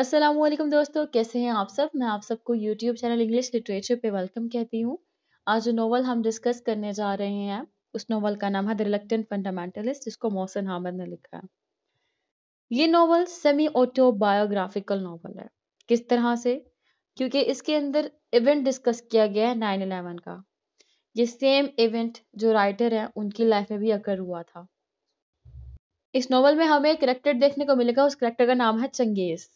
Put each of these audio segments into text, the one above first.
अस्सलाम वालेकुम दोस्तों कैसे हैं आप सब मैं आप सबको यूट्यूब चैनल इंग्लिश लिटरेचर पे वेलकम कहती हूँ आज जो नोवल हम डिस्कस करने जा रहे हैं उस नोवल का नाम है द रिलेक्टेंट फंडामेंटलिस्ट जिसको मोहसिन हामद ने लिखा है ये नोवल सेमी ऑटोबायोग्राफिकल नोवल है किस तरह से क्योंकि इसके अंदर इवेंट डिस्कस किया गया है नाइन इलेवन का ये सेम इवेंट जो राइटर है उनकी लाइफ में भी अकर हुआ था इस नोवल में हमें एक करेक्टर देखने को मिलेगा उस करेक्टर का नाम है चंगेज़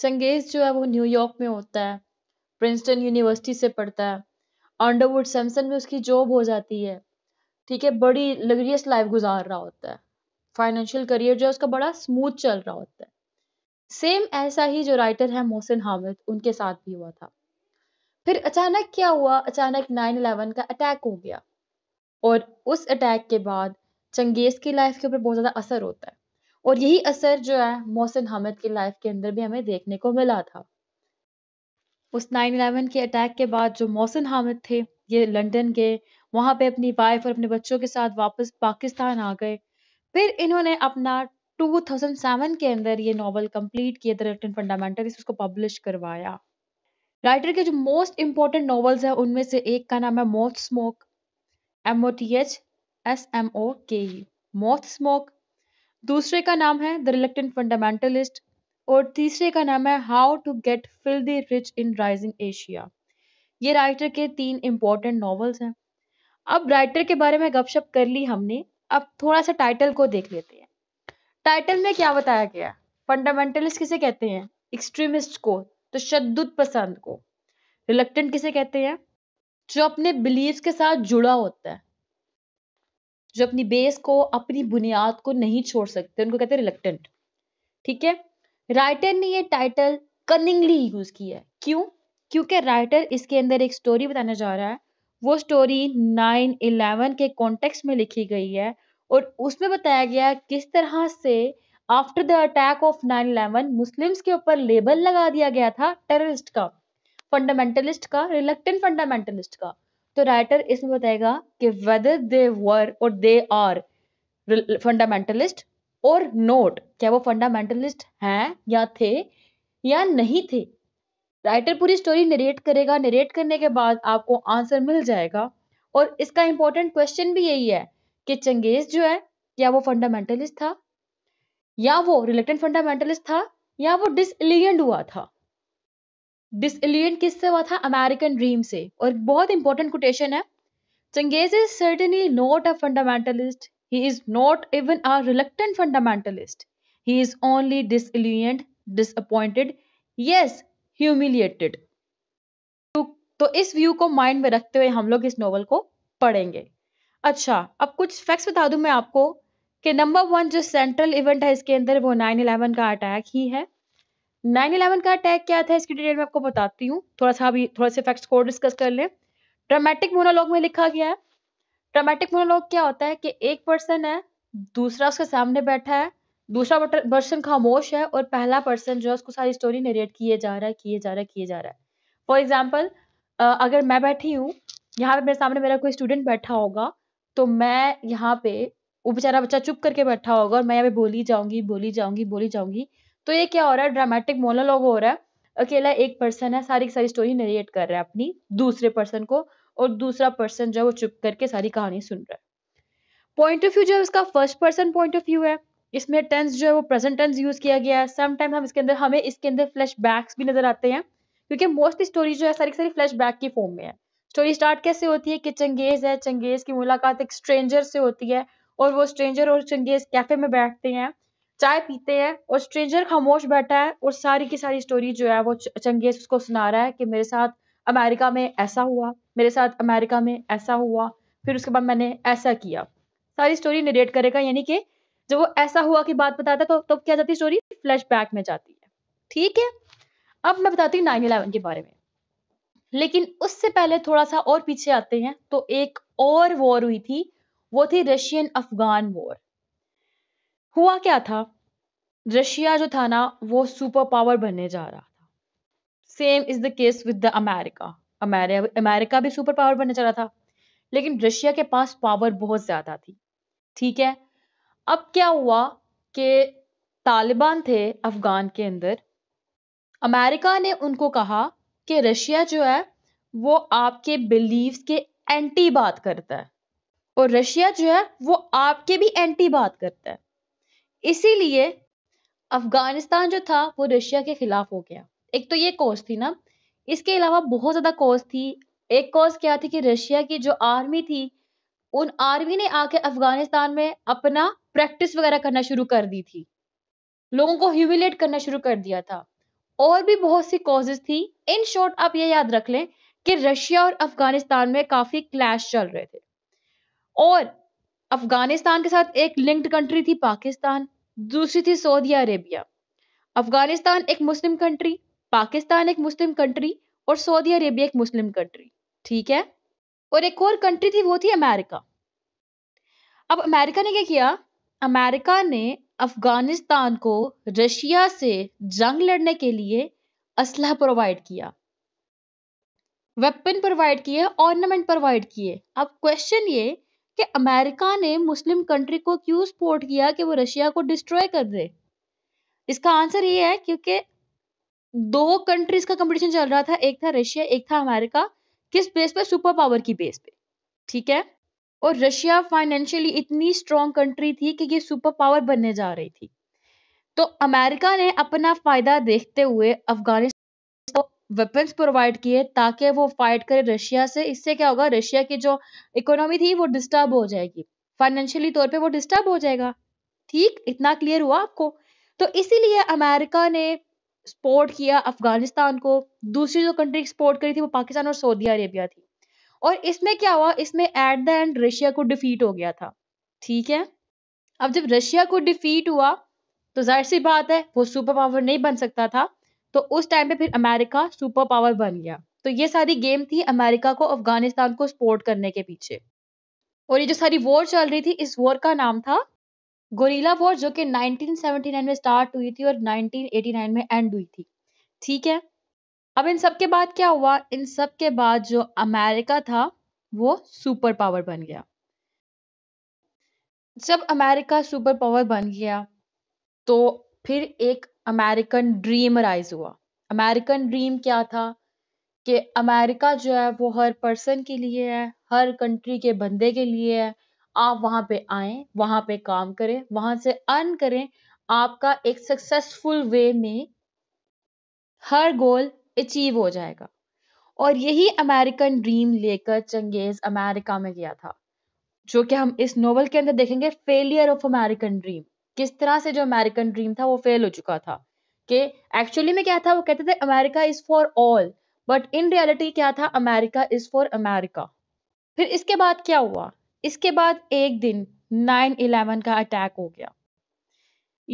चंगेज जो है वो न्यूयॉर्क में होता है प्रिंसटन यूनिवर्सिटी से पढ़ता है अंडरवुड सैमसन में उसकी जॉब हो जाती है ठीक है बड़ी लग्जरियस लाइफ गुजार रहा होता है फाइनेंशियल करियर जो है उसका बड़ा स्मूथ चल रहा होता है सेम ऐसा ही जो राइटर है मोहसिन हामिद उनके साथ भी हुआ था फिर अचानक क्या हुआ अचानक नाइन इलेवन का अटैक हो गया और उस अटैक के बाद चंगेज की लाइफ के ऊपर बहुत ज़्यादा असर होता है और यही असर जो है मोहसिन हामिद की लाइफ के अंदर भी हमें देखने को मिला था उस नाइन इलेवन के अटैक के बाद जो मोहसिन हामिद थे ये लंदन गए वहां पे अपनी वाइफ और अपने बच्चों के साथ वापस पाकिस्तान आ गए फिर इन्होंने अपना 2007 के अंदर ये नॉवल कंप्लीट किया द रिटन फंडामेंटल उसको पब्लिश करवाया राइटर के जो मोस्ट इंपॉर्टेंट नॉवल्स हैं उनमें से एक का नाम है moth smoke M O T H S M O K moth smoke दूसरे का नाम है द रिलेक्टेंट फंडामेंटलिस्ट और तीसरे का नाम है how to get filthy rich in rising Asia ये राइटर के तीन इंपॉर्टेंट नॉवेल्स हैं अब राइटर के बारे में गपशप कर ली हमने अब थोड़ा सा टाइटल को देख लेते हैं टाइटल में क्या बताया गया फंडामेंटलिस्ट किसे कहते हैं एक्सट्रीमिस्ट को तशद तो पसंद को रिलेक्टेंट किसे कहते हैं जो अपने बिलीव के साथ जुड़ा होता है जो अपनी बेस को अपनी बुनियाद को नहीं छोड़ सकते उनको कहते हैं रिलेक्टेंट ठीक है राइटर ने ये टाइटल कनिंगली यूज किया है क्यों क्योंकि राइटर इसके अंदर एक स्टोरी बताना जा रहा है वो स्टोरी नाइन इलेवन के कॉन्टेक्स्ट में लिखी गई है और उसमें बताया गया किस तरह से after the attack of nine eleven Muslims के ऊपर लेबल लगा दिया गया था टेररिस्ट का फंडामेंटलिस्ट का रिलेक्टेंट फंडामेंटलिस्ट का तो राइटर इसमें बताएगा कि वेदर दे वर और दे आर फंडामेंटलिस्ट और नोट क्या वो फंडामेंटलिस्ट हैं या थे या नहीं थे राइटर पूरी स्टोरी नरेट करेगा नरेट करने के बाद आपको आंसर मिल जाएगा और इसका इंपॉर्टेंट क्वेश्चन भी यही है कि चंगेज जो है क्या वो फंडामेंटलिस्ट था या वो रिलेटेंट फंडामेंटलिस्ट था या वो डिसलिगेंट हुआ था डिसलियन किससे हुआ था अमेरिकन ड्रीम से और बहुत इंपॉर्टेंट कोटेशन है Changez is certainly not a fundamentalist he is not even a reluctant fundamentalist he is only disillusioned disappointed yes humiliated तो इस व्यू को माइंड में रखते हुए हम लोग इस नॉवल को पढ़ेंगे अच्छा अब कुछ फैक्ट्स बता दूं मैं आपको कि नंबर वन जो सेंट्रल इवेंट है इसके अंदर वो नाइन इलेवन का अटैक ही है नाइन इलेवन का अटैक क्या था इसकी डिटेल में आपको बताती हूँ थोड़ा सा अभी थोड़ा से फैक्ट्स को डिस्कस कर लें ट्रामेटिक मोनोलॉग में लिखा गया है ट्रामेटिक मोनोलॉग क्या होता है कि एक पर्सन है दूसरा उसके सामने बैठा है दूसरा पर्सन खामोश है और पहला पर्सन जो है उसको सारी स्टोरी नरेट किए जा रहा है किए जा रहा है किए जा रहा है फॉर एग्जाम्पल अगर मैं बैठी हूँ यहाँ पे मेरे सामने मेरा कोई स्टूडेंट बैठा होगा तो मैं यहाँ पे वो बेचारा बच्चा चुप करके बैठा होगा और मैं यहाँ पे बोली जाऊंगी बोली जाऊंगी बोली जाऊंगी तो ये क्या हो रहा है ड्रामेटिक मोनोलॉग हो रहा है अकेला एक पर्सन है सारी सारी स्टोरी नरिएट कर रहा है अपनी दूसरे पर्सन को और दूसरा पर्सन जो है वो चुप करके सारी कहानी सुन रहा है पॉइंट ऑफ व्यू जो है उसका first person point of view है इसमें टेंस जो है वो प्रेजेंट टेंस यूज किया गया है समटाइम हम इसके अंदर हमें इसके अंदर फ्लैश भी नजर आते हैं क्योंकि मोस्टली स्टोरी जो है सारी सारी फ्लैश की फॉर्म में है स्टोरी स्टार्ट कैसे होती है कि चंगेज है चंगेज की मुलाकात एक स्ट्रेंजर से होती है और वो स्ट्रेंजर और चंगेज कैफे में बैठते हैं चाय पीते हैं और स्ट्रेंजर खामोश बैठा है और सारी की सारी स्टोरी जो है वो चंगेज उसको सुना रहा है कि मेरे साथ अमेरिका में ऐसा हुआ मेरे साथ अमेरिका में ऐसा हुआ फिर उसके बाद मैंने ऐसा किया सारी स्टोरी निरेट करेगा यानी कि जब वो ऐसा हुआ की बात बताता तो तब तो क्या जाती स्टोरी फ्लैश में जाती है ठीक है अब मैं बताती हूँ नाइन इलेवन के बारे में लेकिन उससे पहले थोड़ा सा और पीछे आते हैं तो एक और वॉर हुई थी वो थी रशियन अफगान वॉर हुआ क्या था रशिया जो था ना वो सुपर पावर बनने जा रहा था same is the case with the America America भी सुपर पावर बनने जा रहा था लेकिन रशिया के पास पावर बहुत ज़्यादा थी ठीक है अब क्या हुआ कि तालिबान थे अफगान के अंदर अमेरिका ने उनको कहा कि रशिया जो है वो आपके बिलीव के एंटी बात करता है और रशिया जो है वो आपके भी एंटी बात करता है इसीलिए अफगानिस्तान जो था वो रशिया के खिलाफ हो गया एक तो ये कॉज थी ना इसके अलावा बहुत ज़्यादा कॉज थी एक कॉज क्या थी कि रशिया की जो आर्मी थी उन आर्मी ने आके अफगानिस्तान में अपना प्रैक्टिस वगैरह करना शुरू कर दी थी लोगों को ह्यूमिलेट करना शुरू कर दिया था और भी बहुत सी कॉजेज थी इन शॉर्ट आप ये याद रख लें कि रशिया और अफगानिस्तान में काफी क्लैश चल रहे थे और अफगानिस्तान के साथ एक लिंक्ड कंट्री थी पाकिस्तान दूसरी थी सऊदी अरेबिया अफगानिस्तान एक मुस्लिम कंट्री पाकिस्तान एक मुस्लिम कंट्री और सऊदी अरेबिया एक मुस्लिम कंट्री ठीक है और एक और कंट्री थी वो थी अमेरिका अब अमेरिका ने क्या किया अमेरिका ने अफगानिस्तान को रशिया से जंग लड़ने के लिए असलाह प्रोवाइड किया वेपन प्रोवाइड किए ऑर्नामेंट प्रोवाइड किए अब क्वेश्चन ये कि अमेरिका ने मुस्लिम कंट्री को क्यों सपोर्ट किया कि वो रशिया को डिस्ट्रॉय कर दे इसका आंसर ये है क्योंकि दो कंट्रीज का कंपटीशन चल रहा था एक था रशिया एक था अमेरिका किस बेस पे सुपर पावर की बेस पे ठीक है और रशिया फाइनेंशियली इतनी स्ट्रॉन्ग कंट्री थी कि ये सुपर पावर बनने जा रही थी तो अमेरिका ने अपना फायदा देखते हुए अफगानिस्तान को वेपन्स प्रोवाइड किए ताकि वो फाइट करे रशिया से इससे क्या होगा रशिया की जो इकोनॉमी थी वो डिस्टर्ब हो जाएगी फाइनेंशियली तौर पे वो डिस्टर्ब हो जाएगा ठीक इतना क्लियर हुआ आपको तो इसीलिए अमेरिका ने सपोर्ट किया अफगानिस्तान को दूसरी जो कंट्री सपोर्ट करी थी वो पाकिस्तान और सऊदी अरेबिया थी और इसमें क्या हुआ इसमें एट द एंड रशिया को डिफीट हो गया था ठीक है अब जब रशिया को डिफीट हुआ तो जाहिर सी बात है वो सुपर पावर नहीं बन सकता था तो उस टाइम पे फिर अमेरिका सुपर पावर बन गया तो ये सारी गेम थी अमेरिका को अफगानिस्तान को सपोर्ट करने के पीछे और ये जो सारी वॉर चल रही थी इस वॉर का नाम था गोरीला वॉर जो कि 1979 में स्टार्ट हुई थी और 1989 में एंड हुई थी ठीक है अब इन सब के बाद क्या हुआ इन सब के बाद जो अमेरिका था वो सुपर पावर बन गया जब अमेरिका सुपर पावर बन गया तो फिर एक अमेरिकन ड्रीम राइज हुआ अमेरिकन ड्रीम क्या था कि अमेरिका जो है वो हर पर्सन के लिए है हर कंट्री के बंदे के लिए है आप वहां पे आए वहाँ पे काम करें वहां से अर्न करें आपका एक सक्सेसफुल वे में हर गोल अचीव हो जाएगा और यही अमेरिकन ड्रीम लेकर चंगेज अमेरिका में गया था जो कि हम इस नोवेल के अंदर देखेंगे फेलियर ऑफ अमेरिकन ड्रीम किस तरह से जो अमेरिकन ड्रीम था वो फेल हो चुका था कि एक्चुअली में क्या था वो कहते थे America is for all but in reality क्या था अमेरिका इज फॉर अमेरिका फिर इसके बाद क्या हुआ इसके बाद एक दिन नाइन इलेवन का अटैक हो गया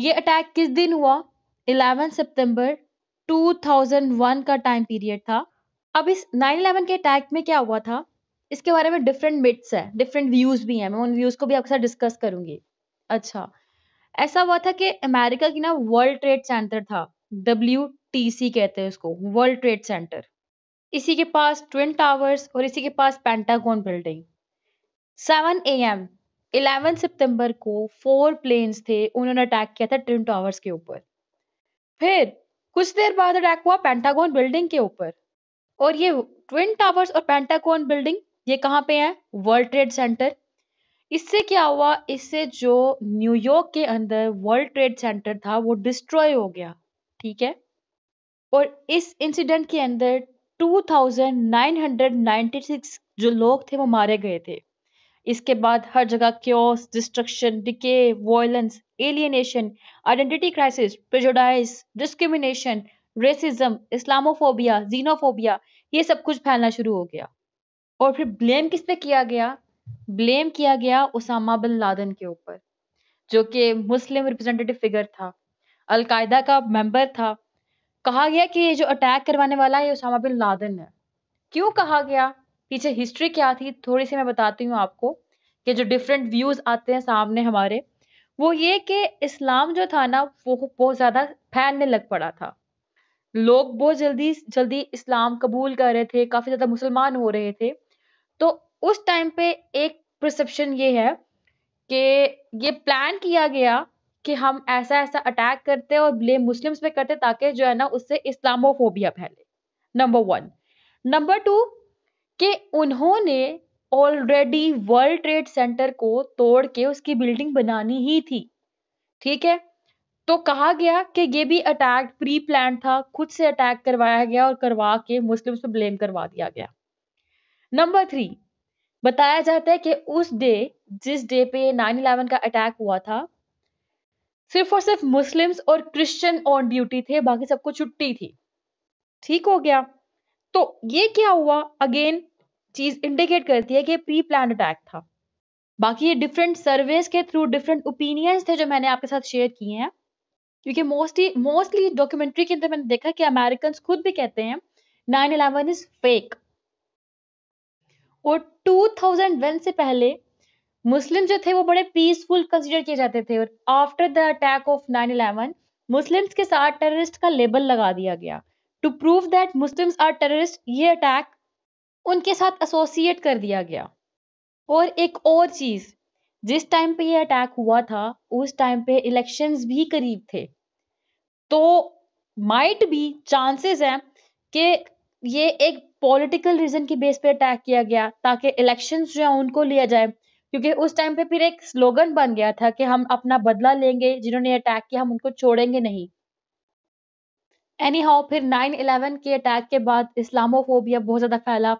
ये अटैक किस दिन हुआ इलेवन सितंबर 2001 का टाइम पीरियड था अब इस नाइन इलेवन के अटैक में क्या हुआ था इसके बारे में डिफरेंट मिट्स है डिफरेंट व्यूज भी हैं मैं उन व्यूज को भी अक्सर डिस्कस करूंगी अच्छा ऐसा हुआ था कि अमेरिका की ना वर्ल्ड ट्रेड सेंटर था डब्ल्यू कहते हैं उसको वर्ल्ड ट्रेड सेंटर इसी के पास ट्विन टावर्स और इसी के पास Pentagon building seven A M eleven सितंबर को फोर प्लेन्स थे उन्होंने अटैक किया था ट्विन टावर्स के ऊपर फिर कुछ देर बाद अटैक हुआ पेंटागोन बिल्डिंग के ऊपर और ये ट्विन टावर्स और पेंटागोन बिल्डिंग ये कहाँ पे है वर्ल्ड ट्रेड सेंटर इससे क्या हुआ इससे जो न्यूयॉर्क के अंदर वर्ल्ड ट्रेड सेंटर था वो डिस्ट्रॉय हो गया ठीक है और इस इंसिडेंट के अंदर 2996 जो लोग थे वो मारे गए थे इसके बाद हर जगह chaos destruction decay violence alienation identity crisis prejudice discrimination racism Islamophobia xenophobia ये सब कुछ फैलना शुरू हो गया और फिर ब्लेम किस पे किया गया ब्लेम किया गया उसामा बिन लादन के ऊपर जो कि मुस्लिम रिप्रेजेंटेटिव फिगर था अलकायदा का मेंबर था कहा गया कि ये जो अटैक करवाने वाला है ये उसामा बिन लादन है क्यों कहा गया पीछे हिस्ट्री क्या थी थोड़ी सी मैं बताती हूँ आपको कि जो डिफरेंट व्यूज आते हैं सामने हमारे वो ये कि इस्लाम जो था ना वो बहुत ज़्यादा फैलने लग पड़ा था लोग बहुत जल्दी जल्दी इस्लाम कबूल कर रहे थे काफ़ी ज़्यादा मुसलमान हो रहे थे तो उस टाइम पे एक प्रसप्शन ये है कि ये प्लान किया गया कि हम ऐसा ऐसा अटैक करते और ब्लेम मुस्लिम्स पे करते ताकि जो है ना उससे इस्लामोफोबिया फैले नंबर वन नंबर टू कि उन्होंने ऑलरेडी वर्ल्ड ट्रेड सेंटर को तोड़ के उसकी बिल्डिंग बनानी ही थी ठीक है तो कहा गया कि ये भी अटैक प्री प्लान था खुद से अटैक करवाया गया और करवा के मुस्लिम्स पर ब्लेम करवा दिया गया नंबर थ्री बताया जाता है कि उस डे जिस डे पे 9/11 का अटैक हुआ था सिर्फ और सिर्फ मुस्लिम्स और क्रिश्चियन ऑन ड्यूटी थे बाकी सबको छुट्टी थी ठीक हो गया तो ये क्या हुआ अगेन चीज इंडिकेट करती है कि प्री प्लान अटैक था बाकी ये डिफरेंट सर्वेस के थ्रू डिफरेंट ओपिनियंस थे जो मैंने आपके साथ शेयर किए हैं क्योंकि मोस्टली मोस्टली डॉक्यूमेंट्री के अंदर मैंने देखा कि अमेरिकन खुद भी कहते हैं नाइन इलेवन इज फेक और 2001 से पहले मुस्लिम जो थे वो बड़े पीसफुल कंसिडर किए जाते थे और after the attack of 9/11 Muslims के साथ टेररिस्ट का लेबल लगा दिया गया to prove that Muslims are terrorist ये अटैक उनके साथ एसोसिएट कर दिया गया और एक और चीज जिस टाइम पे ये अटैक हुआ था उस टाइम पे इलेक्शंस भी करीब थे तो माइट भी चांसेस है कि ये एक पॉलिटिकल रीजन की बेस पे अटैक किया गया ताकि इलेक्शन जो है उनको लिया जाए क्योंकि उस टाइम पे फिर एक स्लोगन बन गया था कि हम अपना बदला लेंगे जिन्होंने अटैक किया हम उनको छोड़ेंगे नहीं एनी हाउ फिर 9/11 के अटैक के बाद इस्लामोफोबिया बहुत ज़्यादा फैला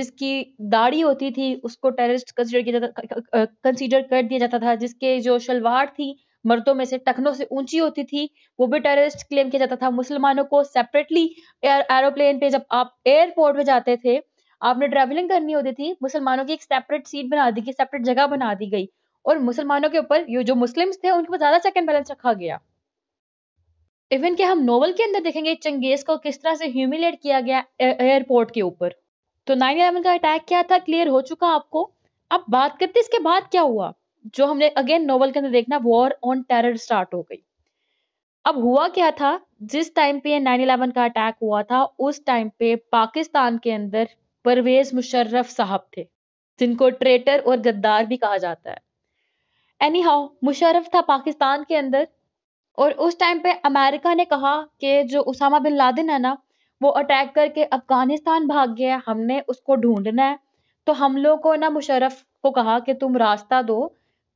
जिसकी दाढ़ी होती थी उसको टेररिस्ट कंसीडर किया जाता कंसीडर कर दिया जाता था जिसके जो शलवार थी मर्दों में से टखनों से ऊंची होती थी वो भी टेररिस्ट क्लेम किया जाता था मुसलमानों को सेपरेटली एरोप्लेन पे जब आप एयरपोर्ट पे जाते थे आपने ट्रेवलिंग करनी होती थी मुसलमानों की एक सेपरेट सीट बना दी गई सेपरेट जगह बना दी गई और मुसलमानों के ऊपर ये जो मुस्लिम्स थे उनके ऊपर ज्यादा चेक एंड बैलेंस रखा गया इवन के हम नोवल के अंदर देखेंगे चंगेज को किस तरह से ह्यूमिलेट किया गया एयरपोर्ट के ऊपर तो नाइन इलेवन का अटैक क्या था क्लियर हो चुका आपको अब बात करते इसके बाद क्या हुआ जो हमने अगेन नॉवल के अंदर देखना वॉर ऑन टेरर स्टार्ट हो गई अब हुआ क्या था जिस टाइम पे नाइन इलेवन का अटैक हुआ था उस टाइम पे पाकिस्तान के अंदर परवेज मुशर्रफ साहब थे जिनको ट्रेटर और गद्दार भी कहा जाता है एनी हाउ मुशर्रफ था पाकिस्तान के अंदर और उस टाइम पे अमेरिका ने कहा कि जो उसामा बिन लादेन है ना वो अटैक करके अफगानिस्तान भाग गया हमने उसको ढूंढना है तो हम लोग को ना मुशर्रफ को कहा कि तुम रास्ता दो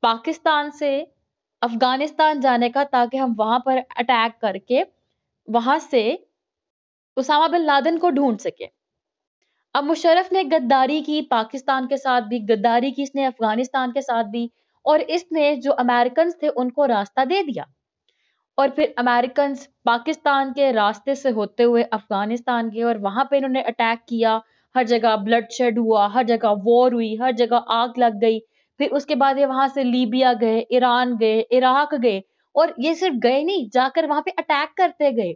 पाकिस्तान से अफगानिस्तान जाने का ताकि हम वहां पर अटैक करके वहां से उसामा बिन लादेन को ढूंढ सके अब मुशरफ ने गद्दारी की पाकिस्तान के साथ भी गद्दारी की इसने अफगानिस्तान के साथ भी और इसने जो अमेरिकन थे उनको रास्ता दे दिया और फिर अमेरिकन पाकिस्तान के रास्ते से होते हुए अफगानिस्तान के और वहां पे इन्होंने अटैक किया हर जगह ब्लड शेड हुआ हर जगह वॉर हुई हर जगह आग लग गई फिर उसके बाद ये वहां से लीबिया गए ईरान गए इराक गए और ये सिर्फ गए नहीं जाकर वहां पे अटैक करते गए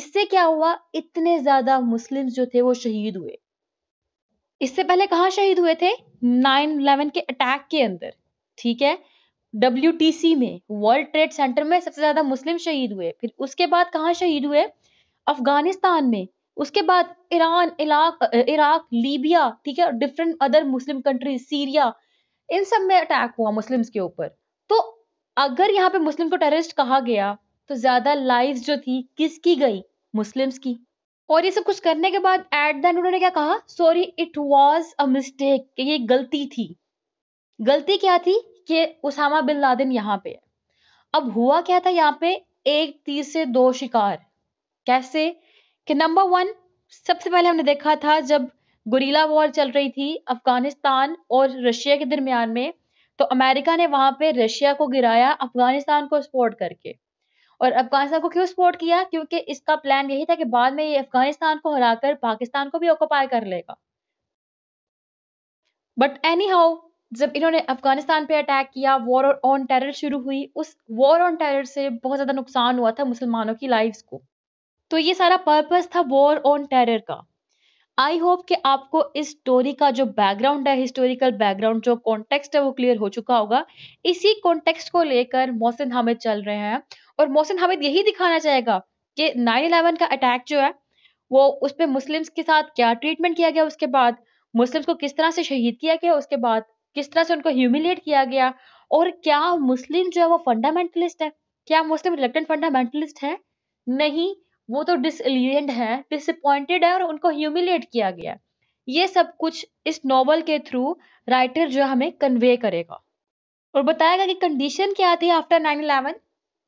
इससे क्या हुआ इतने ज्यादा मुस्लिम जो थे वो शहीद हुए इससे पहले कहा शहीद हुए थे नाइन इलेवन के अटैक के अंदर ठीक है डब्ल्यू में वर्ल्ड ट्रेड सेंटर में सबसे ज्यादा मुस्लिम शहीद हुए फिर उसके बाद कहाँ शहीद हुए अफगानिस्तान में उसके बाद ईरान इराक इराक लीबिया ठीक है different other Muslim countries Syria इन सब में अटैक हुआ मुस्लिम्स के ऊपर तो अगर यहाँ पे मुस्लिम को टेररिस्ट कहा गया तो ज्यादा लाइफ जो थी किसकी गई मुस्लिम्स की और ये सब कुछ करने के बाद एट द एंड उन्होंने क्या कहा sorry it was a mistake कि ये गलती थी गलती क्या थी कि उसामा बिन लादिन यहाँ पे है अब हुआ क्या था यहाँ पे एक तीर से दो शिकार कैसे कि नंबर वन सबसे पहले हमने देखा था जब गुरीला वॉर चल रही थी अफगानिस्तान और रशिया के दरमियान में तो अमेरिका ने वहां पे रशिया को गिराया अफगानिस्तान को सपोर्ट करके और अफगानिस्तान को क्यों सपोर्ट किया क्योंकि इसका प्लान यही था कि बाद में ये अफगानिस्तान को हराकर पाकिस्तान को भी ऑक्यूपाई कर लेगा बट एनी हाउ जब इन्होंने अफगानिस्तान पे अटैक किया वॉर ऑन टेरर शुरू हुई उस वॉर ऑन टेरर से बहुत ज्यादा नुकसान हुआ था मुसलमानों की लाइफ को तो ये सारा पर्पज था वॉर ऑन टेरर का आई होप कि आपको इस स्टोरी का जो बैकग्राउंड है हिस्टोरिकल बैकग्राउंड जो कॉन्टेक्स्ट है वो क्लियर हो चुका होगा इसी कॉन्टेक्स्ट को लेकर मोहसिन हामिद चल रहे हैं और मोहसिन हामिद यही दिखाना चाहेगा कि नाइन इलेवन का अटैक जो है वो उस पर मुस्लिम्स के साथ क्या ट्रीटमेंट किया गया उसके बाद मुस्लिम्स को किस तरह से शहीद किया गया उसके बाद किस तरह से उनको ह्यूमिलेट किया गया और क्या मुस्लिम जो है वो फंडामेंटलिस्ट है क्या मुस्लिम रिलेक्टेंट फंडामेंटलिस्ट है नहीं वो तो डिसलियंट है डिसअपॉइंटेड है और उनको ह्यूमिलेट किया गया ये सब कुछ इस नॉवल के थ्रू राइटर जो हमें कन्वे करेगा और बताएगा कि कंडीशन क्या थी आफ्टर नाइन इलेवन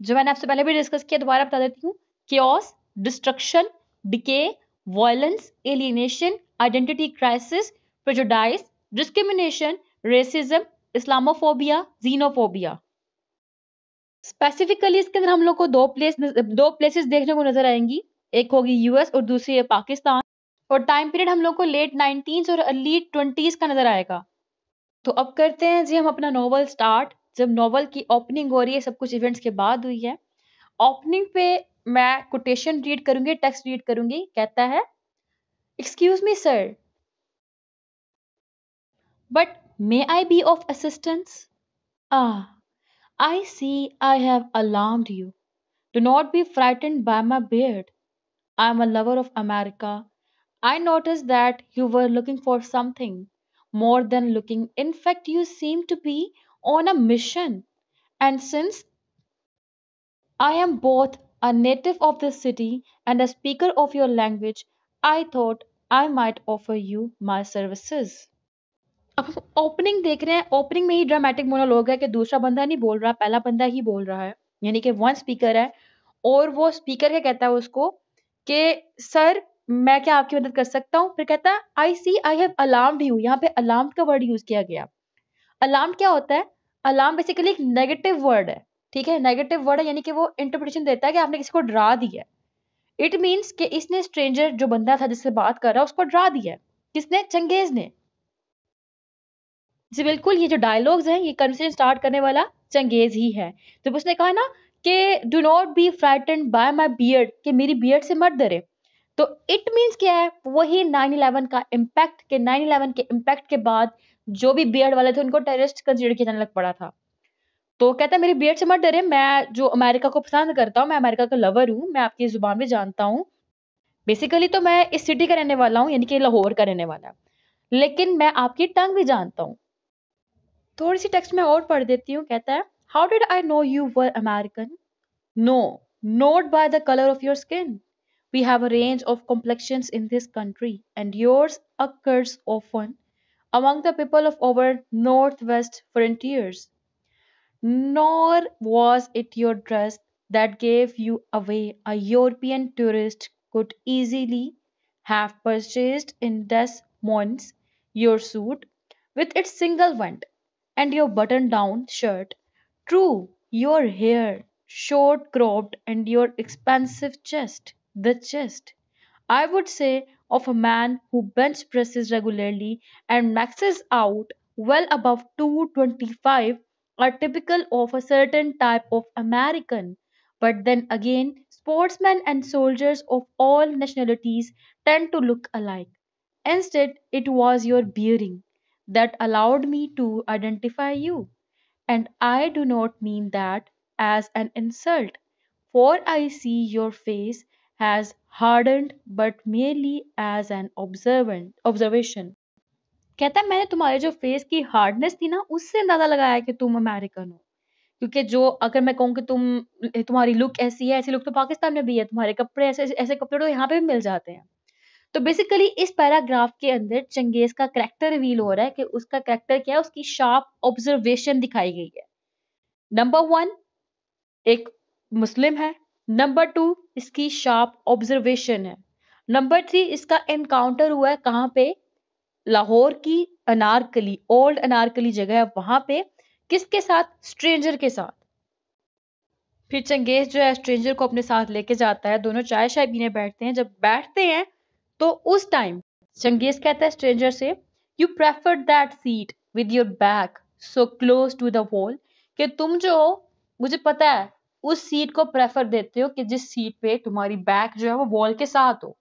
जो मैंने आपसे पहले भी डिस्कस किया दोबारा बता देती हूँ chaos destruction decay violence alienation identity crisis prejudice discrimination racism Islamophobia xenophobia specifically इसके अंदर हम लोग को दो प्लेस दो प्लेसेस देखने को नजर आएंगी एक होगी यूएस और दूसरी है पाकिस्तान और टाइम पीरियड हम लोग को लेट नाइनटीन और अर्ली ट्वेंटीज का नजर आएगा तो अब करते हैं जी हम अपना नॉवल स्टार्ट जब नॉवल की ओपनिंग हो रही है सब कुछ इवेंट्स के बाद हुई है ओपनिंग पे मैं कोटेशन रीड करूंगी टेक्स्ट रीड करूंगी कहता है excuse me sir but may I be of assistance ah I see I have alarmed you. Do not be frightened by my beard. I am a lover of America. I noticed that you were looking for something more than looking. In fact, you seem to be on a mission. And since I am both a native of this city and a speaker of your language, I thought I might offer you my services. अब opening देख रहे हैं opening में ही dramatic monologue है कि दूसरा बंदा नहीं बोल रहा पहला बंदा ही बोल रहा है यानी कि वन स्पीकर है और वो स्पीकर क्या कहता है उसको कि सर मैं क्या आपकी मदद कर सकता हूँ फिर कहता है I see I have alarm you यहाँ पे अलार्म का वर्ड यूज किया गया अलार्म क्या होता है अलार्म बेसिकली एक नेगेटिव वर्ड है ठीक है नेगेटिव वर्ड है यानी कि वो इंटरप्रिटेशन देता है कि आपने किसी को डरा दिया है इट मीन्स कि इसने स्ट्रेंजर जो बंदा था जिससे बात कर रहा है उसको डरा दिया है किसने चंगेज ने जी बिल्कुल ये जो डायलॉग्स हैं ये कन्वर्सेशन स्टार्ट करने वाला चंगेज ही है तो उसने कहा ना कि do not be frightened by my beard कि मेरी बियर्ड से मत डरे तो इट मींस क्या है वही नाइन इलेवन का इम्पैक्ट के नाइन इलेवन के इम्पैक्ट के बाद जो भी बियर्ड वाले थे उनको टेररिस्ट कंसिडर किया जाने लग पड़ा था तो कहता है मेरी बियर्ड से मत डरे मैं जो अमेरिका को पसंद करता हूँ मैं अमेरिका का लवर हूँ मैं आपकी जुबान भी जानता हूँ बेसिकली तो मैं इस सिटी का रहने वाला हूँ यानी कि लाहौर का रहने वाला लेकिन मैं आपकी टंग भी जानता हूँ थोड़ी सी टेक्स्ट मैं और पढ़ देती हूँ कहता है how did I know you were American no not by the colour of your skin We have a range of complexions in this country, and yours occurs often among the people of our northwest frontiers. Nor was it your dress that gave you away. A European tourist could easily have purchased in Des Moines your suit with its single want, and your button down shirt. True, your hair, short cropped, and your expansive chest, the chest, I would say, of a man who bench presses regularly and maxes out well above 225 are typical of a certain type of American. But then again, sportsmen and soldiers of all nationalities tend to look alike. Instead, it was your bearing, that allowed me to identify you. And I do not mean that as an insult, for I see your face has hardened but merely as an observant observation. कहता है मैंने तुम्हारे जो face की hardness थी ना उससे अंदाजा लगाया कि तुम अमेरिकन हो क्योंकि जो अगर मैं कहूँ कि तुम तुम्हारी लुक ऐसी है ऐसी लुक तो पाकिस्तान में भी है तुम्हारे कपड़े ऐसे ऐसे कपड़े तो यहाँ पे भी मिल जाते हैं तो बेसिकली इस पैराग्राफ के अंदर चंगेज का करेक्टर रिवील हो रहा है कि उसका करेक्टर क्या है उसकी शार्प ऑब्जर्वेशन दिखाई गई है नंबर वन एक मुस्लिम है नंबर टू इसकी शार्प ऑब्जर्वेशन है नंबर थ्री इसका एनकाउंटर हुआ है कहाँ पे लाहौर की अनारकली ओल्ड अनारकली जगह है वहां पे किसके साथ स्ट्रेंजर के साथ फिर चंगेज जो है स्ट्रेंजर को अपने साथ लेके जाता है दोनों चाय शाय पीने बैठते हैं जब बैठते हैं तो उस टाइम चंगेज कहता है स्ट्रेंजर से you prefer that seat with your back so close to the wall कि तुम जो हो मुझे पता है उस सीट को प्रेफर देते हो कि जिस सीट पे तुम्हारी बैक जो है वो वॉल के साथ हो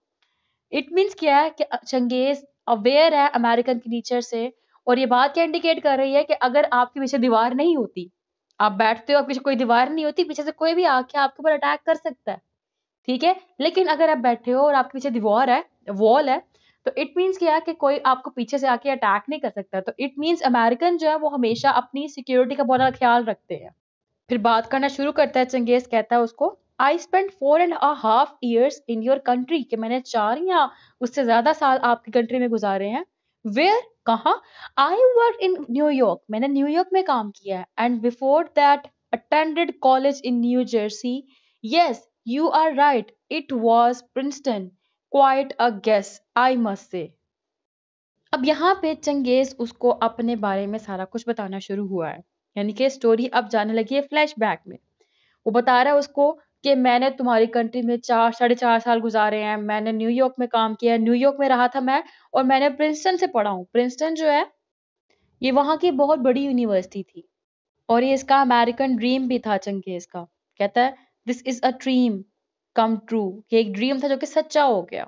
इट मीन्स क्या है कि चंगेज अवेयर है अमेरिकन की नेचर से और ये बात क्या इंडिकेट कर रही है कि अगर आपके पीछे दीवार नहीं होती आप बैठते हो आपके पीछे कोई दीवार नहीं होती पीछे से कोई भी आके आपके ऊपर अटैक कर सकता है ठीक है लेकिन अगर आप बैठे हो और आपके पीछे दीवार है वॉल है तो इट मीन्स क्या है कि कोई आपको पीछे से आके अटैक नहीं कर सकता तो इट मीन्स अमेरिकन जो है वो हमेशा अपनी सिक्योरिटी का बहुत ख्याल रखते हैं फिर बात करना शुरू करता है चंगेज कहता है उसको I spend four and half years in your country कि मैंने चार या उससे ज्यादा साल आपकी कंट्री में गुजारे हैं वेयर कहा आई वर्क इन न्यूयॉर्क मैंने न्यूयॉर्क में काम किया है and before that attended college in New Jersey yes you are right it was Princeton quite a guess I must say अब यहाँ पे चंगेज उसको अपने बारे में सारा कुछ बताना शुरू हुआ है यानी कि स्टोरी अब जाने लगी है फ्लैशबैक में वो बता रहा है उसको कि मैंने तुम्हारी कंट्री में चार साढ़े चार साल गुजारे हैं मैंने न्यूयॉर्क में काम किया न्यूयॉर्क में रहा था मैं और मैंने प्रिंसटन से पढ़ा हूँ प्रिंसटन जो है ये वहाँ की बहुत बड़ी यूनिवर्सिटी थी और ये इसका अमेरिकन ड्रीम भी था चंगेज का कहता है this is a dream come true कि एक ड्रीम था जो कि सच्चा हो गया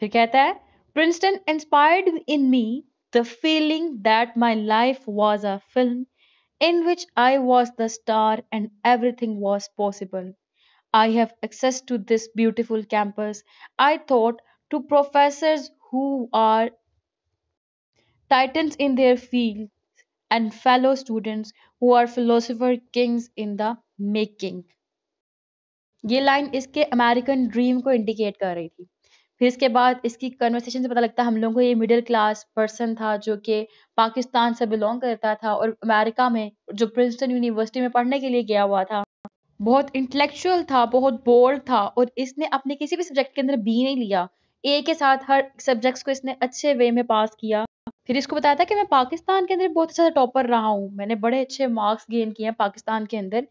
फिर कहता है Princeton inspired in me the feeling that my life was a film in which I was the star and everything was possible I have access to this beautiful campus I thought to professor who are titans in their field and fellow students who are philosopher kings in the making ये line इसके American dream को indicate कर रही थी फिर इसके बाद इसकी कन्वर्सेशन से पता लगता है हम लोगों को ये मिडिल क्लास पर्सन था जो कि पाकिस्तान से बिलोंग करता था और अमेरिका में जो प्रिंसटन यूनिवर्सिटी में पढ़ने के लिए गया हुआ था बहुत इंटेलेक्चुअल था बहुत बोल्ड था और इसने अपने किसी भी सब्जेक्ट के अंदर बी नहीं लिया ए के साथ हर सब्जेक्ट्स को इसने अच्छे वे में पास किया फिर इसको बताया था कि मैं पाकिस्तान के अंदर बहुत अच्छा टॉपर रहा हूँ मैंने बड़े अच्छे मार्क्स गेन किए हैं पाकिस्तान के अंदर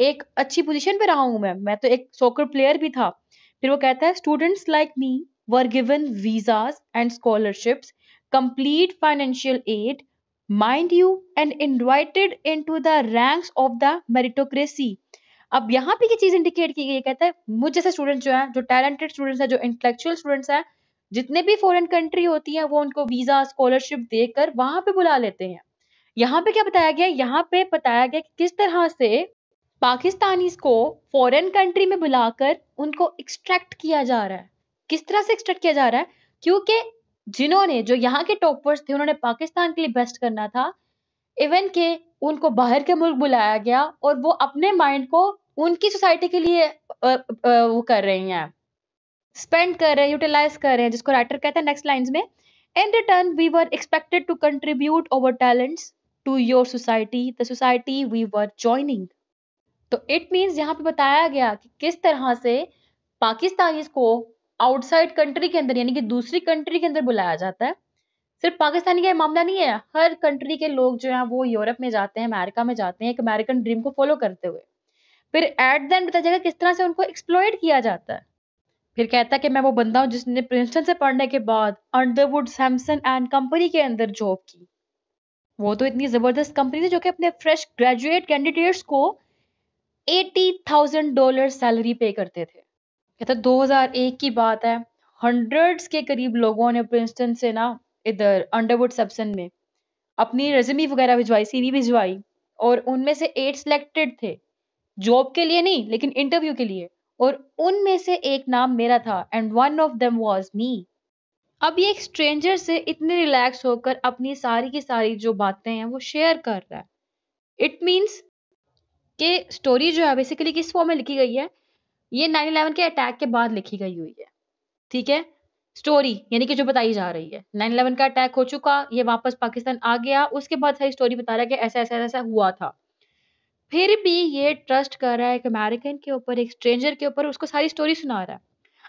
एक अच्छी पोजीशन पे रहा हूं मैं मैं तो एक सॉकर प्लेयर भी था फिर वो कहता है students like me were given visas and scholarships complete financial aid mind you and invited into the ranks of the meritocracy अब यहाँ पे ये चीज इंडिकेट की गई कहता है मुझ जैसे स्टूडेंट जो है जो टैलेंटेड स्टूडेंट्स है जो इंटेलेक्चुअल स्टूडेंट्स है जितने भी फॉरेन कंट्री होती है वो उनको वीजा स्कॉलरशिप देकर वहां पे बुला लेते हैं यहाँ पे क्या बताया गया यहाँ पे बताया गया कि किस तरह से पाकिस्तानीज को फॉरेन कंट्री में बुलाकर उनको एक्सट्रैक्ट किया जा रहा है किस तरह से एक्सट्रैक्ट किया जा रहा है क्योंकि जिन्होंने जो यहाँ के टॉपर्स थे उन्होंने पाकिस्तान के लिए बेस्ट करना था इवन के उनको बाहर के मुल्क बुलाया गया और वो अपने माइंड को उनकी सोसाइटी के लिए वो कर रही हैं स्पेंड कर रहे हैं यूटिलाइज कर रहे हैं जिसको राइटर कहते हैं नेक्स्ट लाइन में in return we were expected to contribute over talents to your society the society we were joining तो इट मीन्स यहाँ पे बताया गया कि किस तरह से पाकिस्तानी को आउटसाइड कंट्री के अंदर यानी कि दूसरी कंट्री के अंदर बुलाया जाता है सिर्फ पाकिस्तानी का मामला नहीं है हर कंट्री के लोग जो है वो यूरोप में जाते हैं अमेरिका में जाते हैं एक अमेरिकन ड्रीम को फॉलो करते हुए फिर एट द एंड बताया जाएगा किस तरह से उनको एक्सप्लोइड किया जाता है फिर कहता है कि मैं वो बंदा हूँ जिसने प्रिंसटन से पढ़ने के बाद अंडरवुड सैमसन एंड कंपनी के अंदर जॉब की वो तो इतनी जबरदस्त कंपनी थी जो कि अपने फ्रेश ग्रेजुएट कैंडिडेट्स को eighty thousand dollar salary pay करते थे कहते तो दो हजार एक की बात है हंड्रेड्स के करीब लोगों ने प्रिंसटन से ना इधर अंडरवुड सेप्सन में अपनी रेजमी वगैरह भिजवाई सीवी भिजवाई और उनमें से एट सिलेक्टेड थे जॉब के लिए नहीं लेकिन इंटरव्यू के लिए और उनमें से एक नाम मेरा था and one of them was me अब ये एक स्ट्रेंजर से इतने रिलैक्स होकर अपनी सारी की सारी जो बातें हैं वो शेयर कर रहा है इट मींस कि स्टोरी जो है बेसिकली किस फॉर्म में लिखी गई है ये नाइन इलेवन के अटैक के बाद लिखी गई हुई है ठीक है स्टोरी यानी कि जो बताई जा रही है नाइन इलेवन का अटैक हो चुका ये वापस पाकिस्तान आ गया उसके बाद सारी स्टोरी बता रहा है कि ऐसा ऐसा ऐसा हुआ था फिर भी ये ट्रस्ट कर रहा है एक अमेरिकन के ऊपर एक स्ट्रेंजर के ऊपर उसको सारी स्टोरी सुना रहा है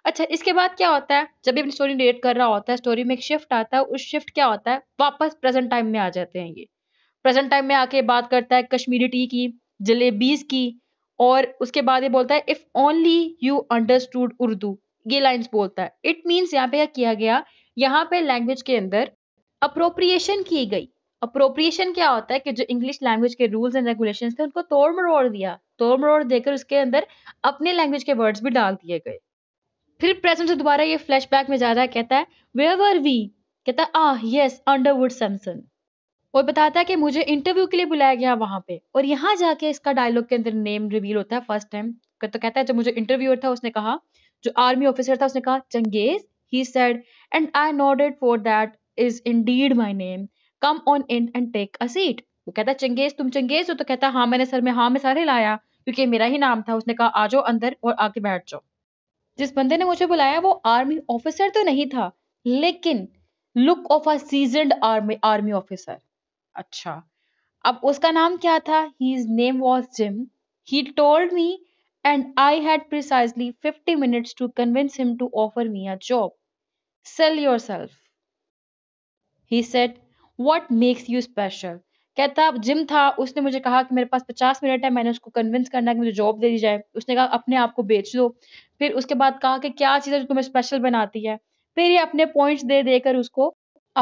अच्छा इसके बाद क्या होता है जब भी अपनी स्टोरी रिलेट कर रहा होता है स्टोरी में एक शिफ्ट आता है उस शिफ्ट क्या होता है वापस प्रेजेंट टाइम में आ जाते हैं ये प्रेजेंट टाइम में आके बात करता है कश्मीरी टी की जलेबीज की और उसके बाद ये बोलता है if only you understood Urdu ये लाइंस बोलता है इट मीन्स यहाँ पे किया गया यहाँ पे लैंग्वेज के अंदर अप्रोप्रिएशन की गई अप्रोप्रिएशन क्या होता है कि जो इंग्लिश लैंग्वेज के रूल्स एंड रेगुलेशन थे उनको तोड़ मरोड़ दिया तोड़ मरोड़ देकर उसके अंदर अपने लैंग्वेज के वर्ड्स भी डाल दिए गए फिर प्रेजेंट से दोबारा ये फ्लैशबैक में जा रहा है कहता है वेवर वी कहता है आह यस अंडरवुड सैमसन और बताता है कि मुझे इंटरव्यू के लिए बुलाया गया वहां पे और यहाँ जाके इसका डायलॉग के अंदर नेम रिवील होता है फर्स्ट टाइम तो कहता है जब मुझे इंटरव्यूअर था उसने कहा जो आर्मी ऑफिसर था उसने कहा Changez he said and I nodded for that is indeed my name come on in and take a seat वो कहता है चंगेज तुम चंगेज हो तो कहता है हाँ मैंने सर में हाँ मैं सर हिलाया क्योंकि मेरा ही नाम था उसने कहा आ जाओ अंदर और आके बैठ जाओ जिस बंदे ने मुझे बुलाया वो आर्मी ऑफिसर तो नहीं था लेकिन look of a seasoned army army officer अच्छा अब उसका नाम क्या था his name was Jim he told me and I had precisely fifty minutes to convince him to offer me a job sell yourself he said what makes you special कहता Jim था उसने मुझे कहा कि मेरे पास पचास minute है मैंने उसको कन्विंस करना कि मुझे जॉब दे दी जाए उसने कहा अपने आप को बेच दो फिर उसके बाद कहा कि क्या चीज़ है जो तुम्हें स्पेशल बनाती है फिर ये अपने पॉइंट्स दे देकर उसको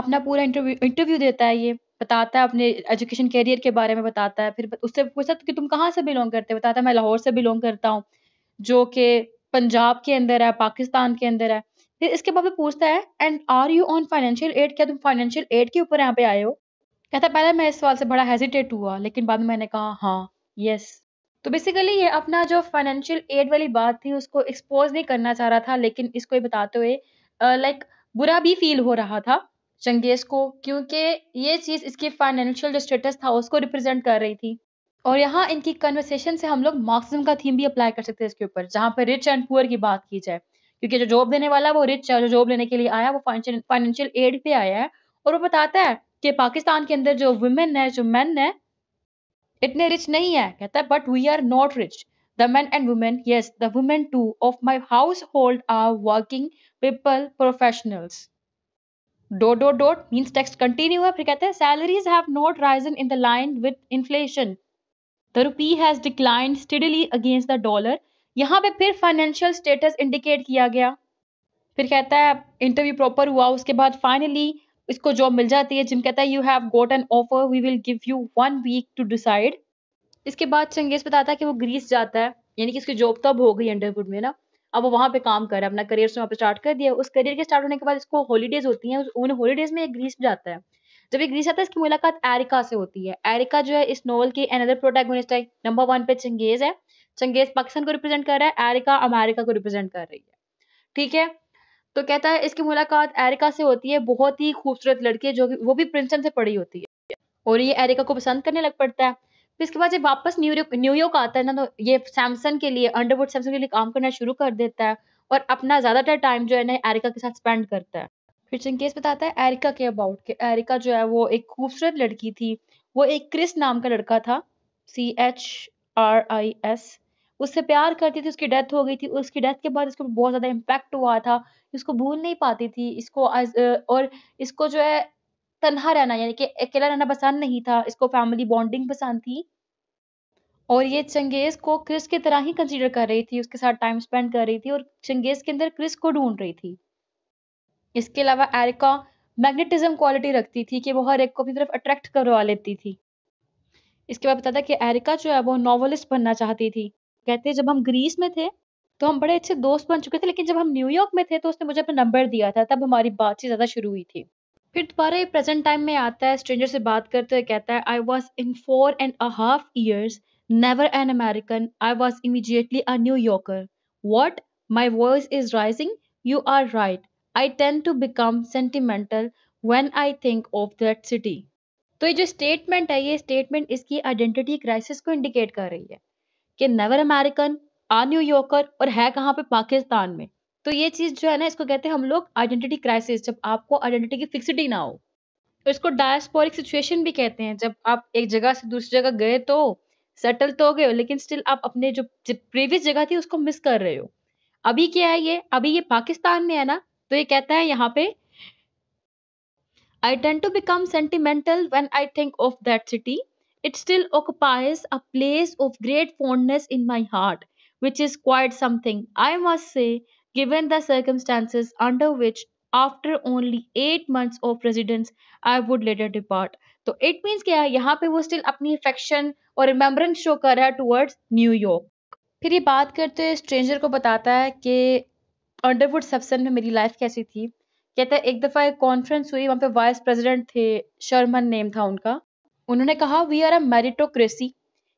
अपना पूरा इंटरव्यू इंटरव्यू देता है ये बताता है अपने एजुकेशन कैरियर के बारे में बताता है फिर उससे पूछता कि तुम कहाँ से बिलोंग करते हो बताता है मैं लाहौर से बिलोंग करता हूँ जो कि पंजाब के अंदर है पाकिस्तान के अंदर है फिर इसके बाद पूछता है and are you on financial aid क्या तुम फाइनेंशियल एड के ऊपर यहाँ पे आए हो कहता है पहले मैं इस सवाल से बड़ा हेजिटेट हुआ लेकिन बाद में मैंने कहा हाँ यस तो बेसिकली ये अपना जो फाइनेंशियल एड वाली बात थी उसको एक्सपोज नहीं करना चाह रहा था लेकिन इसको ये बताते हुए लाइक बुरा भी फील हो रहा था चंगेज को क्योंकि ये चीज़ इसकी फाइनेंशियल जो स्टेटस था उसको रिप्रेजेंट कर रही थी और यहाँ इनकी कन्वर्सेशन से हम लोग मार्क्सिज्म का थीम भी अप्लाई कर सकते हैं इसके ऊपर जहाँ पर रिच एंड पुअर की बात की जाए क्योंकि जो जॉब देने वाला वो रिच जो जॉब लेने के लिए आया वो फाइनेंशियल एड पे आया है और वो बताता है कि पाकिस्तान के अंदर जो वुमेन है जो मैन है इतने रिच नहीं है कहता है but we are not rich the man and women yes women to of my household are working people professionals dot dot dot means text continue है फिर कहते हैं salaries have not risen in the line with inflation the rupee has decline steadily against the dollar यहाँ पे फिर financial status indicate किया गया फिर कहता है इंटरव्यू प्रॉपर हुआ उसके बाद फाइनली इसको जॉब मिल जाती है जिम कहता है you have got an offer we will give you one week to decide इसके बाद चंगेज बताता है कि वो ग्रीस जाता है यानी कि उसकी जॉब तब हो गई अंडरवुड में ना अब वो वहां पे काम कर रहा है अपना करियर से वहां पे स्टार्ट कर दिया उस करियर के स्टार्ट होने के बाद इसको हॉलीडेज होती है उन हॉलीडेज में ग्रीस जाता है जब एक ग्रीस आता है इसकी मुलाकात एरिका से होती है एरिका जो है इस नॉवल की अनदर प्रोटेगोनिस्ट है नंबर वन पे चंगेज है चंगेज पाकिस्तान को रिप्रेजेंट कर रहा है एरिका अमेरिका को रिप्रेजेंट कर रही है ठीक है तो कहता है इसकी मुलाकात एरिका से होती है बहुत ही खूबसूरत लड़की है जो वो भी प्रिंसन से पड़ी होती है और ये एरिका को पसंद करने लग पड़ता है फिर इसके बाद जब वापस न्यूयॉर्क न्यूयॉर्क आता है ना तो ये सैमसंग के लिए अंडरवुड सैमसंग के लिए काम करना शुरू कर देता है और अपना ज़्यादातर टाइम जो है ना एरिका के साथ स्पेंड करता है फिर चिंकेस बताता है एरिका के अबाउट कि एरिका जो है वो एक खूबसूरत लड़की थी वो एक क्रिस नाम का लड़का था C H R I S उससे प्यार करती थी उसकी डेथ हो गई थी उसकी डेथ के बाद इसको बहुत ज़्यादा इम्पैक्ट हुआ था इसको भूल नहीं पाती थी इसको और इसको जो है तनहा रहना यानी कि अकेला रहना पसंद नहीं था इसको फैमिली बॉन्डिंग पसंद थी और ये चंगेज को क्रिस की तरह ही कंसीडर कर रही थी उसके साथ टाइम स्पेंड कर रही थी और चंगेज के अंदर क्रिस को ढूंढ रही थी इसके अलावा एरिका मैग्नेटिज्म क्वालिटी रखती थी कि वो हर एक को अपनी तरफ अट्रैक्ट करवा लेती थी इसके बाद बताता कि एरिका जो है वो नॉवलिस्ट बनना चाहती थी कहते जब हम ग्रीस में थे तो हम बड़े अच्छे दोस्त बन चुके थे लेकिन जब हम न्यूयॉर्क में थे तो उसने मुझे अपना नंबर दिया था तब हमारी बातचीत ज़्यादा शुरू हुई थी फिर दोबारा ये प्रेजेंट टाइम में आता है स्ट्रेंजर से बात करते हुए कहता है I was in four and a half years never an American I was immediately a New Yorker what my voice is rising you are right I tend to become sentimental when I think of that city तो ये जो statement है ये statement इसकी identity crisis को indicate कर रही है कि never American a New Yorker और है कहाँ पे पाकिस्तान में तो ये चीज जो है ना इसको कहते हैं हम लोग आइडेंटिटी क्राइसिस जब आपको आइडेंटिटी की फिक्सिटी ना हो तो इसको डायस्पोरिक सिचुएशन भी कहते हैं जब आप एक जगह से दूसरी जगह गए तो सेटल तो हो गए लेकिन स्टिल आप अपने जो प्रीवियस जगह थी उसको मिस कर रहे हो अभी क्या है ये अभी ये पाकिस्तान में है ना तो ये कहता है यहाँ पे I tend to become sentimental when I think of that city it still occupies a place of great fondness in my heart which is quite something. I must say given the circumstances under which after only eight months of residence I would later depart तो it means क्या है यहाँ पे वो still अपनी affection और remembrance show कर रहा है टूवर्ड्स न्यूयॉर्क फिर ये बात करते हुए स्ट्रेंजर को बताता है कि अंडरवुड सबसन में मेरी लाइफ कैसी थी कहता है एक दफ़ा एक कॉन्फ्रेंस हुई वहाँ पे वाइस प्रेसिडेंट थे शर्मन नेम था उनका उन्होंने कहा we are a meritocracy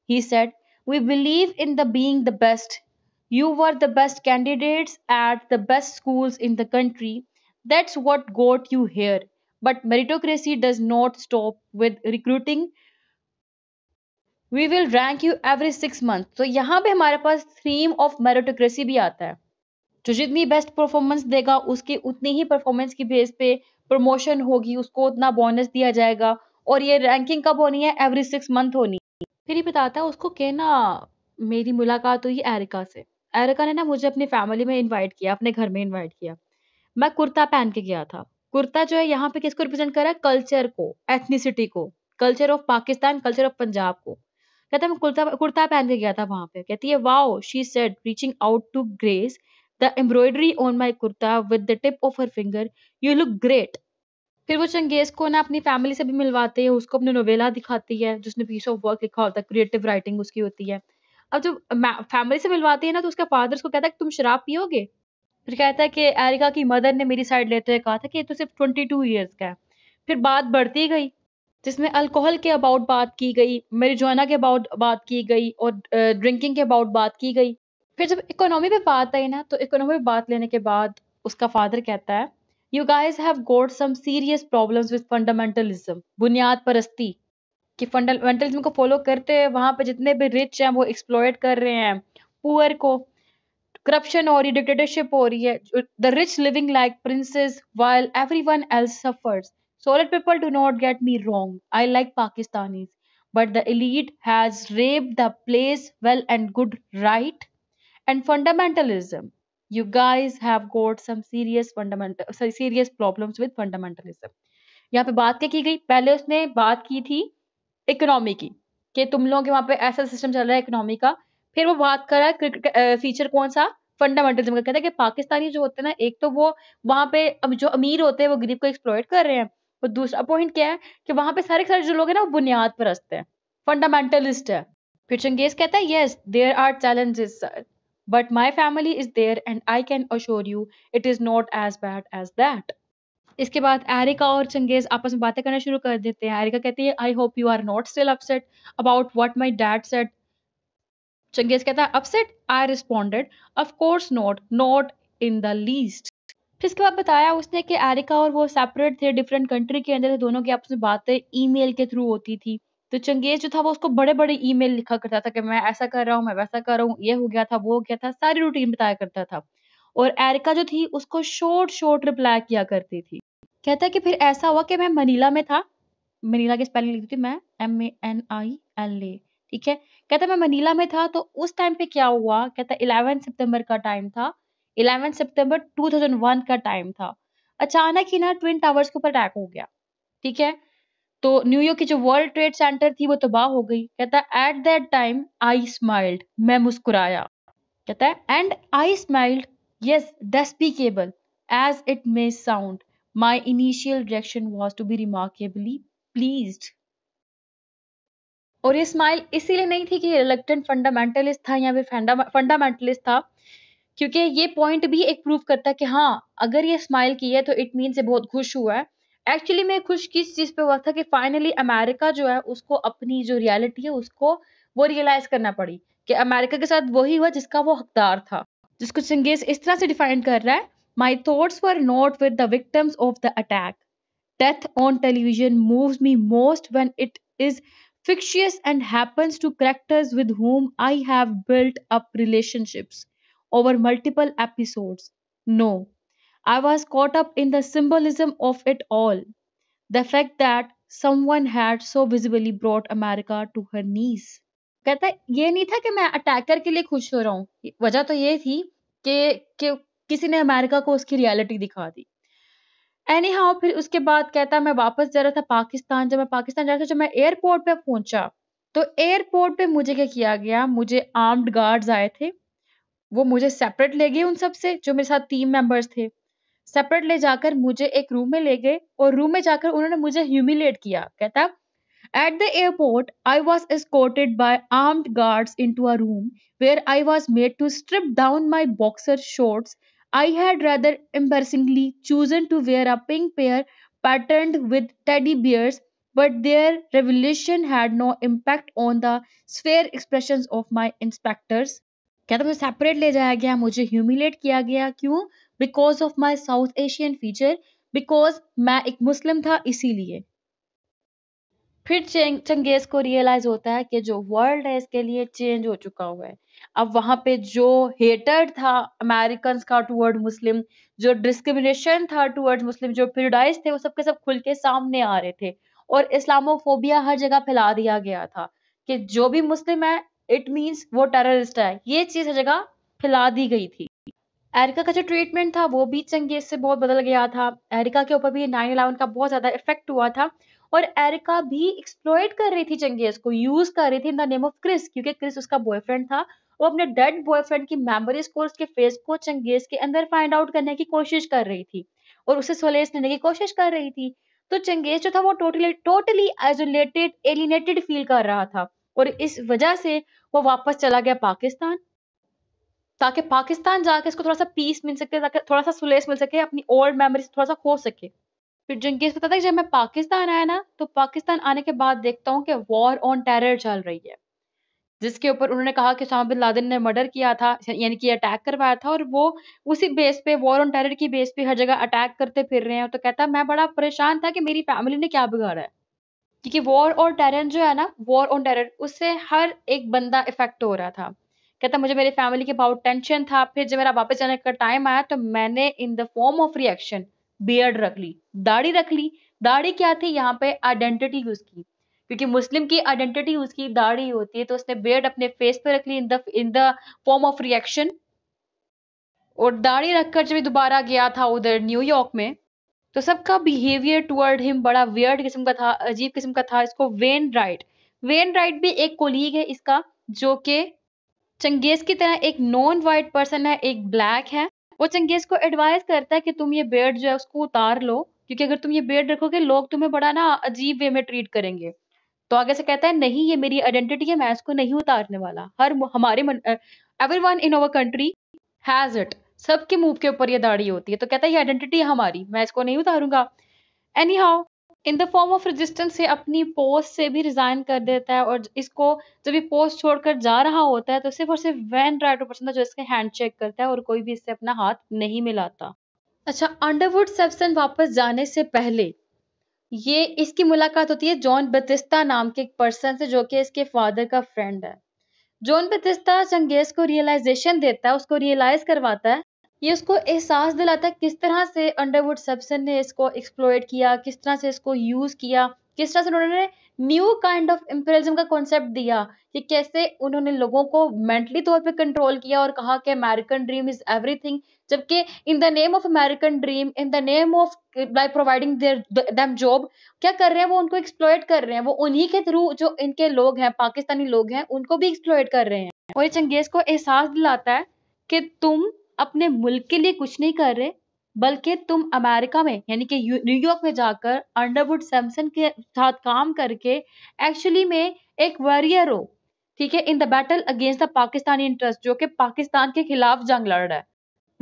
he said we believe in the being the best You were the best candidates at the best schools in the country. That's what got you here. But meritocracy does not stop with recruiting. We will rank you every six month तो यहाँ पे हमारे पास theme of meritocracy भी आता है जो जितनी best performance देगा उसकी उतनी ही परफॉर्मेंस की बेस पे प्रमोशन होगी उसको उतना बोनस दिया जाएगा और ये रैंकिंग कब होनी है एवरी सिक्स मंथ होनी फिर ये बताता है उसको कहना मेरी मुलाकात हुई एरिका से एरिका ने ना मुझे अपनी फैमिली में इनवाइट किया, अपने घर में इनवाइट किया। मैं कुर्ता पहन के गया था। कुर्ता जो है यहाँ पे किसको रिप्रेजेंट कर रहा है कल्चर को, एथनिसिटी को, culture of Pakistan, culture of Punjab को। कहता मैं कुर्ता कुर्ता पहन के गया था वहां पे। कहती है wow she said reaching out to graze the embroidery on my kurta with the tip of her finger you look great फिर वो चंगेज को ना अपनी फैमिली से भी मिलवाते है उसको अपने नोवेला दिखाती है जिसने पीस ऑफ वर्क लिखा होता है क्रिएटिव राइटिंग उसकी होती है अब जब फैमिली से मिलवाती है ना तो उसके फादर उसको कहता है कि तुम शराब पियोगे फिर कहता है कि एरिका की मदर ने मेरी साइड लेते हुए कहा था कि ये तो सिर्फ ट्वेंटी टू ईयर्स का है फिर बात बढ़ती गई जिसमें अल्कोहल के अबाउट बात की गई मेरिजुआना के अबाउट बात की गई और ड्रिंकिंग के अबाउट बात की गई फिर जब इकोनॉमी पे बात आई ना तो इकोनॉमी पे बात लेने के बाद उसका फादर कहता है you guys have got some serious problems with fundamentalism बुनियाद परस्ती कि फंडामेंटलिज्म को फॉलो करते हैं वहां पर जितने भी रिच हैं वो एक्सप्लोरेट कर रहे हैं पुअर को करप्शन हो रही डिक्टेटरशिप हो रही है the rich living like princes while everyone else suffers so let people do not get me wrong I like Pakistanis but the elite has rape the place well and good right and fundamentalism you guys have got some serious fundamental serious problems with fundamentalism यहाँ पे बात क्या की गई पहले उसने बात की थी इकोनॉमी की कि तुम लोगों के वहाँ पे ऐसा सिस्टम चल रहा है इकोनॉमी का फिर वो बात कर रहा है फीचर कौन सा फंडामेंटलिज्म का कहता है कि पाकिस्तानी जो होते हैं ना एक तो वो वहाँ पे अब जो अमीर होते हैं वो गरीब को एक्सप्लोइट कर रहे हैं और दूसरा पॉइंट क्या है कि वहाँ पे सारे सारे जो लोग हैं ना वो बुनियाद परस्त हैं फंडामेंटलिस्ट है फिर चंगेज कहता है yes there are challenges sir but my family is there and I can assure you it is not as bad as that इसके बाद एरिका और चंगेज आपस में बातें करना शुरू कर देते हैं एरिका कहती है I hope you are not still upset about what my dad said Changez कहता है upset I responded of course not not in the least फिर इसके बाद बताया उसने कि एरिका और वो सेपरेट थे डिफरेंट कंट्री के अंदर दोनों की आपस में बातें ईमेल के थ्रू होती थी तो चंगेज जो था वो उसको बड़े बड़े ईमेल लिखा करता था कि मैं ऐसा कर रहा हूँ मैं वैसा कर रहा हूँ ये हो गया था वो हो गया था सारी रूटीन बताया करता था और एरिका जो थी उसको शॉर्ट शॉर्ट रिप्लाई किया करती थी कहता है कि फिर ऐसा हुआ कि मैं मनीला में था मनीला की स्पेलिंग लिखती थी मैं M A N I L A ठीक है कहता मैं मनीला में था तो उस टाइम पे क्या हुआ कहता इलेवन सितंबर का टाइम था इलेवन सितंबर 2001 का टाइम था अचानक ही ना ट्विन टावर्स के ऊपर अटैक हो गया ठीक है तो न्यूयॉर्क की जो वर्ल्ड ट्रेड सेंटर थी वो तबाह हो गई कहता at that time I smiled मैं मुस्कुराया कहता है and I smiled Yes, despicable as it may sound, my initial reaction was to be remarkably pleased. और ये स्माइल इसीलिए नहीं थी कि रिलेक्टेंट फंडामेंटलिस्ट था या फिर फंडामेंटलिस्ट था क्योंकि ये पॉइंट भी एक प्रूव करता है कि हाँ अगर ये स्माइल की है तो इट मीन ये बहुत खुश हुआ है एक्चुअली मैं खुश किस चीज़ पे हुआ था कि फाइनली अमेरिका जो है उसको अपनी जो रियलिटी है उसको वो रियलाइज करना पड़ी कि अमेरिका के साथ वही हुआ जिसका वो हकदार था जिसको चंगेज इस तरह से डिफाइन कर रहा है my thoughts were not with the victims of the attack death on television moves me most when it fictitious and happens to characters with whom I have built up relationships over multiple episodes. No, I was caught up in the symbolism of it all. The fact that someone had so visibly brought America to her knees. कहता है ये नहीं था कि मैं attacker के लिए खुश हो रहा हूँ वजह तो ये थी कि, कि किसी ने अमेरिका को उसकी रियलिटी दिखा दी एनी हाउ फिर उसके बाद कहता मैं वापस जा रहा था पाकिस्तान जब मैं पाकिस्तान जा रहा था जब मैं एयरपोर्ट पे पहुंचा तो एयरपोर्ट पे मुझे क्या किया गया मुझे आर्म्ड गार्ड्स आए थे वो मुझे सेपरेट ले गए उन सब से जो मेरे साथ टीम मेंबर्स थे सेपरेट ले जाकर मुझे एक रूम में ले गए और रूम में जाकर उन्होंने मुझे ह्यूमिलेट किया कहता At the airport, I was escorted by armed guards into a room where I was made to strip down my boxer shorts. I had rather embarrassingly chosen to wear a pink pair patterned with teddy bears, but their revelation had no impact on the sphere expressions of my inspectors. क्या था मुझे separate ले जाया गया मुझे humiliate किया गया क्यों because of my South Asian feature because मैं एक मुस्लिम था इसीलिए फिर चंगेज को रियलाइज होता है कि जो वर्ल्ड है इसके लिए चेंज हो चुका हुआ है अब वहां पे जो हेटर था अमेरिकन का टूवर्ड मुस्लिम जो डिस्क्रिमिनेशन था टूवर्ड मुस्लिम जो प्रिडाइज थे वो सब के सब खुल के सामने आ रहे थे और इस्लामोफोबिया हर जगह फैला दिया गया था कि जो भी मुस्लिम है इट मीन्स वो टेररिस्ट है ये चीज़ हर जगह फैला दी गई थी एरिका का जो ट्रीटमेंट था वो भी चंगेज से बहुत बदल गया था एरिका के ऊपर भी नाइन इलेवन का बहुत ज़्यादा इफेक्ट हुआ था और एरिका भी एक्सप्लोइट कर रही थी चंगेज को यूज कर रही थी in the name of Chris क्योंकि क्रिस उसका बॉयफ्रेंड था वो अपने डेड बॉयफ्रेंड की मेमोरीज को उसके फेस को चंगेज के अंदर फाइंड आउट करने की कोशिश कर रही थी और उसे सोलेस लेने की कोशिश कर रही थी तो चंगेज जो था वो totally totally isolated alienated feel कर रहा था और इस वजह से वो वापस चला गया पाकिस्तान ताकि पाकिस्तान जाके इसको थोड़ा सा पीस मिल सके ताकि थोड़ा सा सुलेस मिल सके अपनी ओल्ड मेमोरीज थोड़ा सा खो सके फिर जंगीज पता था कि जब मैं पाकिस्तान आया ना तो पाकिस्तान आने के बाद देखता हूँ कि वॉर ऑन टेरर चल रही है जिसके ऊपर उन्होंने कहा कि शाह बिन लादेन ने मर्डर किया था यानी कि अटैक करवाया था और वो उसी बेस पे वॉर ऑन टेरर की बेस पे हर जगह अटैक करते फिर रहे हैं तो कहता मैं बड़ा परेशान था कि मेरी फैमिली ने क्या बिगाड़ा है क्योंकि वॉर और टेरर जो है ना वॉर ऑन टेरर उससे हर एक बंदा इफेक्ट हो रहा था कहता मुझे मेरी फैमिली के बहुत टेंशन था फिर जब मेरा वापस जाने का टाइम आया तो मैंने in the form of reaction beard रख ली दाढ़ी रख ली दाढ़ी क्या थी यहाँ पे आइडेंटिटी यूज की क्योंकि मुस्लिम की आइडेंटिटी उसकी दाढ़ी होती है तो उसने बियर्ड अपने फेस पे रख ली in the in the form of reaction और दाढ़ी रखकर जब दोबारा गया था उधर न्यूयॉर्क में तो सबका बिहेवियर टुवर्ड हिम बड़ा वियर्ड किस्म का था अजीब किस्म का था इसको वेन राइट वेन राइट भी एक कोलीग है इसका जो कि चंगेज की तरह एक नॉन वाइट पर्सन है एक ब्लैक है वो चंगेज को एडवाइस करता है कि तुम ये बेड जो है उसको उतार लो क्योंकि अगर तुम ये बेड रखोगे लोग तुम्हें बड़ा ना अजीब वे में ट्रीट करेंगे तो आगे से कहता है नहीं ये मेरी आइडेंटिटी है मैं इसको नहीं उतारने वाला हर हमारे everyone in our country has it सबके मुंह के ऊपर ये दाढ़ी होती है तो कहता है ये आइडेंटिटी है हमारी मैं इसको नहीं उतारूंगा anyhow in the form of resistance से अपनी पोस्ट से भी रिजाइन कर देता है और इसको जब ये पोस्ट छोड़कर जा रहा होता है तो सिर्फ और सिर्फ वैन राइटो पर्सन था जो इसके हैंड चेक करता है और कोई भी इससे अपना हाथ नहीं मिलाता अच्छा अंडरवुड सेप्सन वापस जाने से पहले ये इसकी मुलाकात होती है जॉन बतिस्ता नाम के एक पर्सन से जो कि इसके फादर का फ्रेंड है जॉन बतिस्ता चंगेज को रियलाइजेशन देता है उसको रियलाइज करवाता है ये उसको एहसास दिलाता है किस तरह से अंडरवुड सबसन ने इसको एक्सप्लोइट किया किस तरह से इसको यूज़ किया किस तरह से उन्होंने न्यू काइंड ऑफ इम्पेरिज्म का कॉन्सेप्ट दिया कि कैसे उन्होंने लोगों को मेंटली तौर पे कंट्रोल किया और कहा कि अमेरिकन ड्रीम इज एवरीथिंग जबकि in the name of American dream in the name of by providing there them job क्या कर रहे हैं वो उनको एक्सप्लोइट कर रहे हैं वो उन्हीं के थ्रू जो इनके लोग हैं पाकिस्तानी लोग हैं उनको भी एक्सप्लोइट कर रहे हैं और ये चंगेज को एहसास दिलाता है कि तुम अपने मुल्क के लिए कुछ नहीं कर रहे बल्कि तुम अमेरिका में यानी कि न्यूयॉर्क में जाकर अंडरवुड सैमसन के साथ काम करके एक्चुअली में एक वॉरियर हो ठीक है in the battle against the Pakistani interest जो कि पाकिस्तान के खिलाफ जंग लड़ रहा है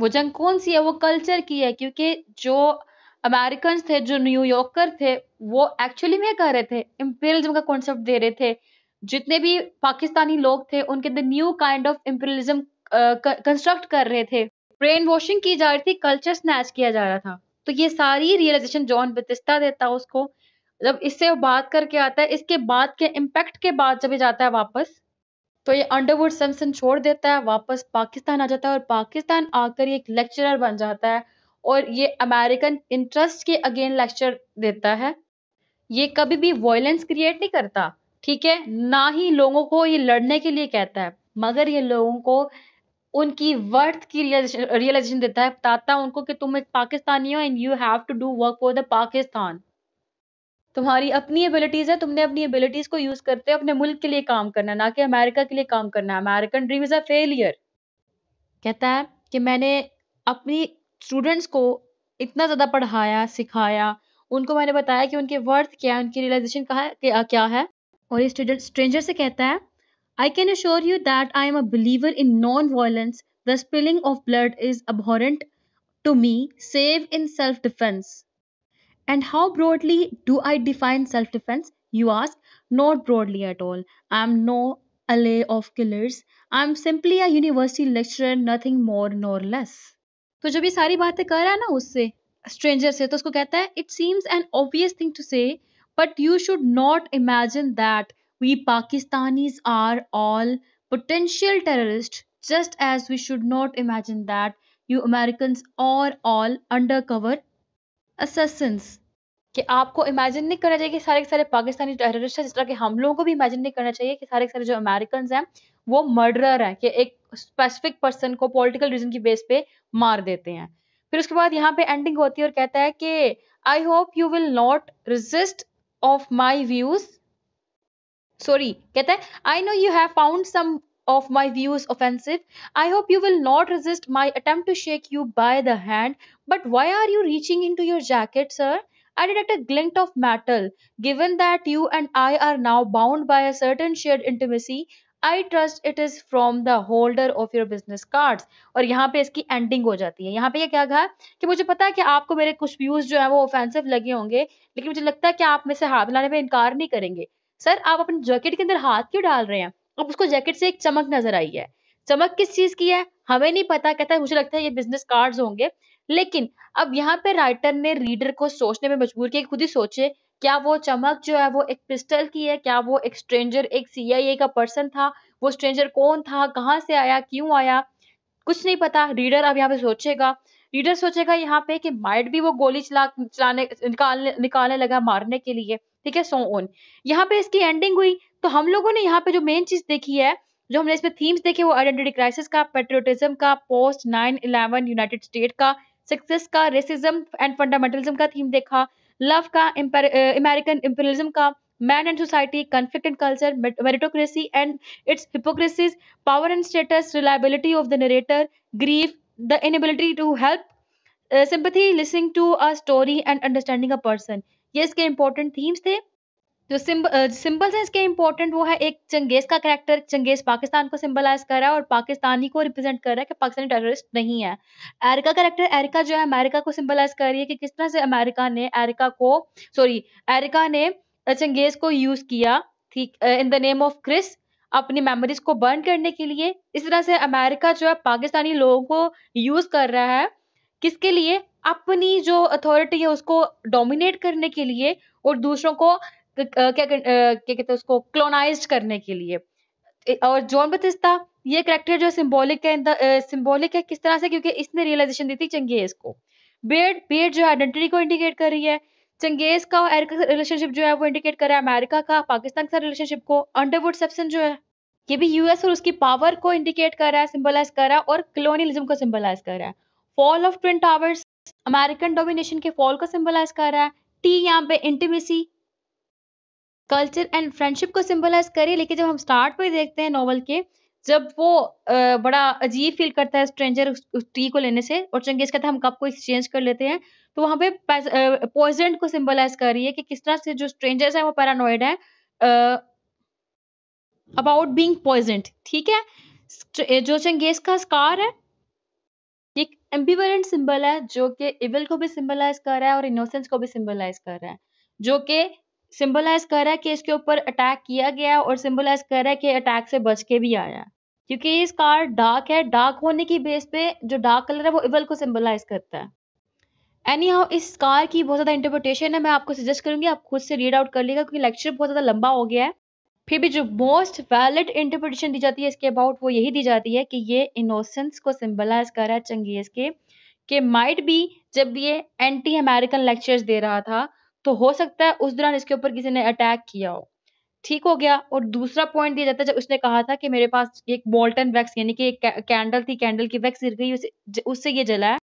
वो जंग कौन सी है वो कल्चर की है क्योंकि जो अमेरिकन थे जो न्यूयॉर्कर थे वो एक्चुअली में कह रहे थे इम्पेरियलिज्म का कॉन्सेप्ट दे रहे थे जितने भी पाकिस्तानी लोग थे उनके the new kind of imperialism construct कर रहे थे ब्रेन वॉशिंग की जा रही थी कल्चर स्नैच किया जा रहा था तो ये सारी रियलाइजेशन जॉन बतिस्ता देता है उसको जब इससे वो बात करके आता है इसके बाद के इम्पैक्ट के बाद जब ये जाता है वापस तो ये अंडरवुड सैमसन छोड़ देता है वापस पाकिस्तान आ जाता है और पाकिस्तान आकर ये एक लेक्चरर बन जाता है और ये अमेरिकन इंटरेस्ट के अगेन लेक्चर देता है ये कभी भी वॉयलेंस क्रिएट नहीं करता ठीक है ना ही लोगों को ये लड़ने के लिए कहता है मगर ये लोगों को उनकी वर्थ की रियलाइजेशन देता है बताता है उनको कि तुम एक पाकिस्तानी हो and you have to do work for the Pakistan तुम्हारी अपनी एबिलिटीज़ है तुमने अपनी एबिलिटीज़ को यूज़ करते हो अपने मुल्क के लिए काम करना ना कि अमेरिका के लिए काम करना American dream is a failure कहता है कि मैंने अपनी स्टूडेंट्स को इतना ज़्यादा पढ़ाया सिखाया उनको मैंने बताया कि उनके वर्थ क्या है उनकी रियलाइजेशन कहा क्या है और ये स्टूडेंट स्ट्रेंजर से कहता है I can assure you that I am a believer in non violence. The spilling of blood is abhorrent to me, save in self defense. And how broadly do I define self defense? You ask. Not broadly at all. I am no ally of killers. I am simply a university lecturer, nothing more nor less. तो जब ये सारी बातें कर रहा है ना उससे स्ट्रेंजर से तो उसको कहता है it seems an obvious thing to say but you should not imagine that we Pakistanis are all potential terrorists, just as we should not imagine that you Americans are all undercover assassins. कि आपको imagine नहीं करना चाहिए कि सारे के सारे Pakistani terrorist हैं जिस तरह के हम लोगों को भी इमेजिन नहीं करना चाहिए कि सारे के सारे जो अमेरिकन हैं वो मर्डरर हैं कि एक स्पेसिफिक पर्सन को पॉलिटिकल रीजन की बेस पे मार देते हैं फिर उसके बाद यहाँ पे एंडिंग होती है और कहता है कि I hope you will not resist of my views sorry कहता है I know you have found some of my views offensive I hope you will not resist my attempt to shake you by the hand but why are you reaching into your jacket sir I did a glint of metal given that you and I are now bound by a certain share intimacy I trust it is from the holder of your business card और यहाँ पे इसकी ending हो जाती है यहाँ पे ये क्या कहा कि मुझे पता है कि आपको मेरे कुछ व्यूज जो है वो ऑफेंसिव लगे होंगे लेकिन मुझे लगता है कि आप मेरे से हाथ मिलाने में इनकार नहीं करेंगे सर आप अपने जैकेट के अंदर हाथ क्यों डाल रहे हैं अब उसको जैकेट से एक चमक नजर आई है चमक किस चीज की है हमें नहीं पता कहता है मुझे लगता है ये बिजनेस कार्ड्स होंगे लेकिन अब यहाँ पे राइटर ने रीडर को सोचने में मजबूर किया खुद ही सोचे क्या वो चमक जो है वो एक पिस्टल की है क्या वो एक स्ट्रेंजर एक सीआईए का पर्सन था वो स्ट्रेंजर कौन था कहाँ से आया क्यों आया कुछ नहीं पता रीडर अब यहाँ पे सोचेगा रीडर सोचेगा यहाँ पे कि माइट भी वो गोली चला चलाने निकालने निकालने लगा मारने के लिए ठीक है सो ओन यहाँ पे इसकी एंडिंग हुई तो हम लोगों ने यहाँ पे जो मेन चीज देखी है जो हमने इसमें थीम्स देखे वो आइडेंटिटी क्राइसिस का पेट्रियोटिज्म का post nine eleven United State का सक्सेस का रेसिज्म एंड फंडामेंटलिज्म का थीम देखा लव का अमेरिकन इम्पेरियलिज्म uh, का man and society conflict and culture meritocracy and its hypocrisies power and status reliability of the narrator grief the inability to help sympathy listening to a story and understanding a person ये इसके important themes थे जो symbol symbols हैं इसके important वो है एक Genghis का कैरेक्टर चंगेज पाकिस्तान को सिंबलाइज कर रहा है और पाकिस्तानी को रिप्रेजेंट कर रहा है कि पाकिस्तानी टेररिस्ट नहीं है एरिका कैरेक्टर एरिका जो है अमेरिका को सिंबलाइज कर रही है कि किस तरह से अमेरिका ने एरिका को सॉरी एरिका ने चंगेज को यूज किया ठीक in the name of Chris अपनी मेमोरीज को बर्न करने के लिए इस तरह से अमेरिका जो है पाकिस्तानी लोगों को यूज कर रहा है किसके लिए अपनी जो अथॉरिटी है उसको डोमिनेट करने के लिए और दूसरों को क्या क्या कहते हैं उसको क्लोनाइज करने के लिए और जॉन बतिस्ता ये करेक्टर जो सिंबॉलिक है सिंबॉलिक है किस तरह से क्योंकि इसने रियलाइजेशन दी थी चंगेज को बेड बेड जो है आइडेंटिटी को इंडिकेट कर रही है चंगेज का और रिलेशनशिप जो है वो इंडिकेट कर रहा है अमेरिका का पाकिस्तान का रिलेशनशिप को अंडरवुड सेप्शन जो है ये भी यूएस और उसकी पावर को इंडिकेट कर रहा है सिंबलाइज कर रहा है और कलोनियलिज्म को सिंबलाइज कर रहा है fall of twin towers American domination के फॉल को सिंबलाइज कर रहा है टी यहाँ पे इंटीमेसी कल्चर एंड फ्रेंडशिप को सिंबलाइज करे लेकिन जब हम स्टार्ट पे देखते हैं नॉवल के जब वो बड़ा अजीब फील करता है स्ट्रेंजर उस टी को लेने से और चंगेज कहता है हम कप को एक्सचेंज कर लेते हैं तो वहां पे पॉइजन को सिंबलाइज कर रही है कि किस तरह से जो स्ट्रेंजर्स है वो पैरानोइड है अबाउट बींग पॉइजेंट ठीक है जो चंगेज का स्कार है एक एम्बीवरेंट सिंबल है जो कि इविल को भी सिंबलाइज कर रहा है और इनोसेंस को भी सिंबलाइज कर रहा है जो कि सिंबलाइज कर रहा है कि इसके ऊपर अटैक किया गया और सिंबलाइज कर रहा है कि अटैक से बच के भी आया क्योंकि इस कार डार्क है डार्क होने की बेस पे जो डार्क कलर है वो इवल को सिंबलाइज करता है एनी हाउ इस कार की बहुत ज़्यादा इंटरप्रिटेशन है मैं आपको सजेस्ट करूंगी आप खुद से रीड आउट कर लीजिएगा क्योंकि लेक्चर बहुत ज़्यादा लंबा हो गया है फिर भी जो मोस्ट वैलिड इंटरप्रिटेशन दी जाती है इसके अबाउट वो यही दी जाती है कि ये इनोसेंस को सिंबलाइज कर रहा है चंगेज के कि माइट बी जब ये एंटी अमेरिकन लेक्चर्स दे रहा था तो हो सकता है उस दौरान इसके ऊपर किसी ने अटैक किया हो ठीक हो गया और दूसरा पॉइंट दिया जाता है जब उसने कहा था कि मेरे पास एक बोल्टन वैक्स यानी कि एक कैंडल थी कैंडल की वैक्स गिर गई उससे ये जला है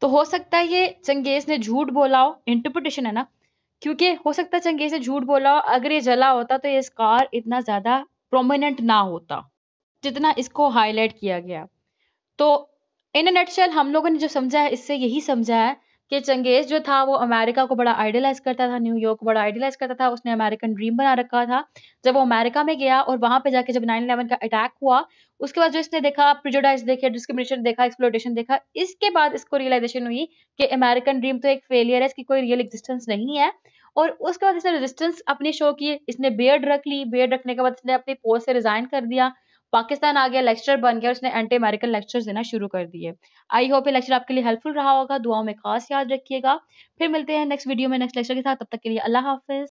तो हो सकता है ये चंगेज ने झूठ बोला हो इंटरप्रिटेशन है ना क्योंकि हो सकता है चंगेज ने झूठ बोला अगर ये जला होता तो ये स्कार इतना ज़्यादा प्रोमिनेंट ना होता जितना इसको हाईलाइट किया गया तो इन नटशल हम लोगों ने जो समझा है इससे यही समझा है कि चंगेज जो था वो अमेरिका को बड़ा आइडियलाइज करता था न्यूयॉर्क को बड़ा आइडियलाइज करता था उसने अमेरिकन ड्रीम बना रखा था जब वो अमेरिका में गया और वहां पे जाके जब नाइन इलेवन का अटैक हुआ उसके बाद जो इसने देखा प्रिजोडाइज देखे डिस्क्रिमिनेशन देखा एक्सप्लोटेशन देखा इसके बाद इसको रियलाइजेशन हुई कि अमेरिकन ड्रीम तो एक फेलियर है इसकी कोई रियल एग्जिस्टेंस नहीं है और उसके बाद इसने रेजिस्टेंस अपनी शो की इसने बेड रख ली बेड रखने के बाद इसने अपनी पोस्ट से रिजाइन कर दिया पाकिस्तान आ गया लेक्चर बन गया उसने एंटी अमेरिकन लेक्चर देना शुरू कर दिए आई होप ये लेक्चर आपके लिए हेल्पफुल रहा होगा दुआओं में खास याद रखिएगा फिर मिलते हैं नेक्स्ट वीडियो में नेक्स्ट लेक्चर के साथ तब तक के लिए अल्लाह हाफिज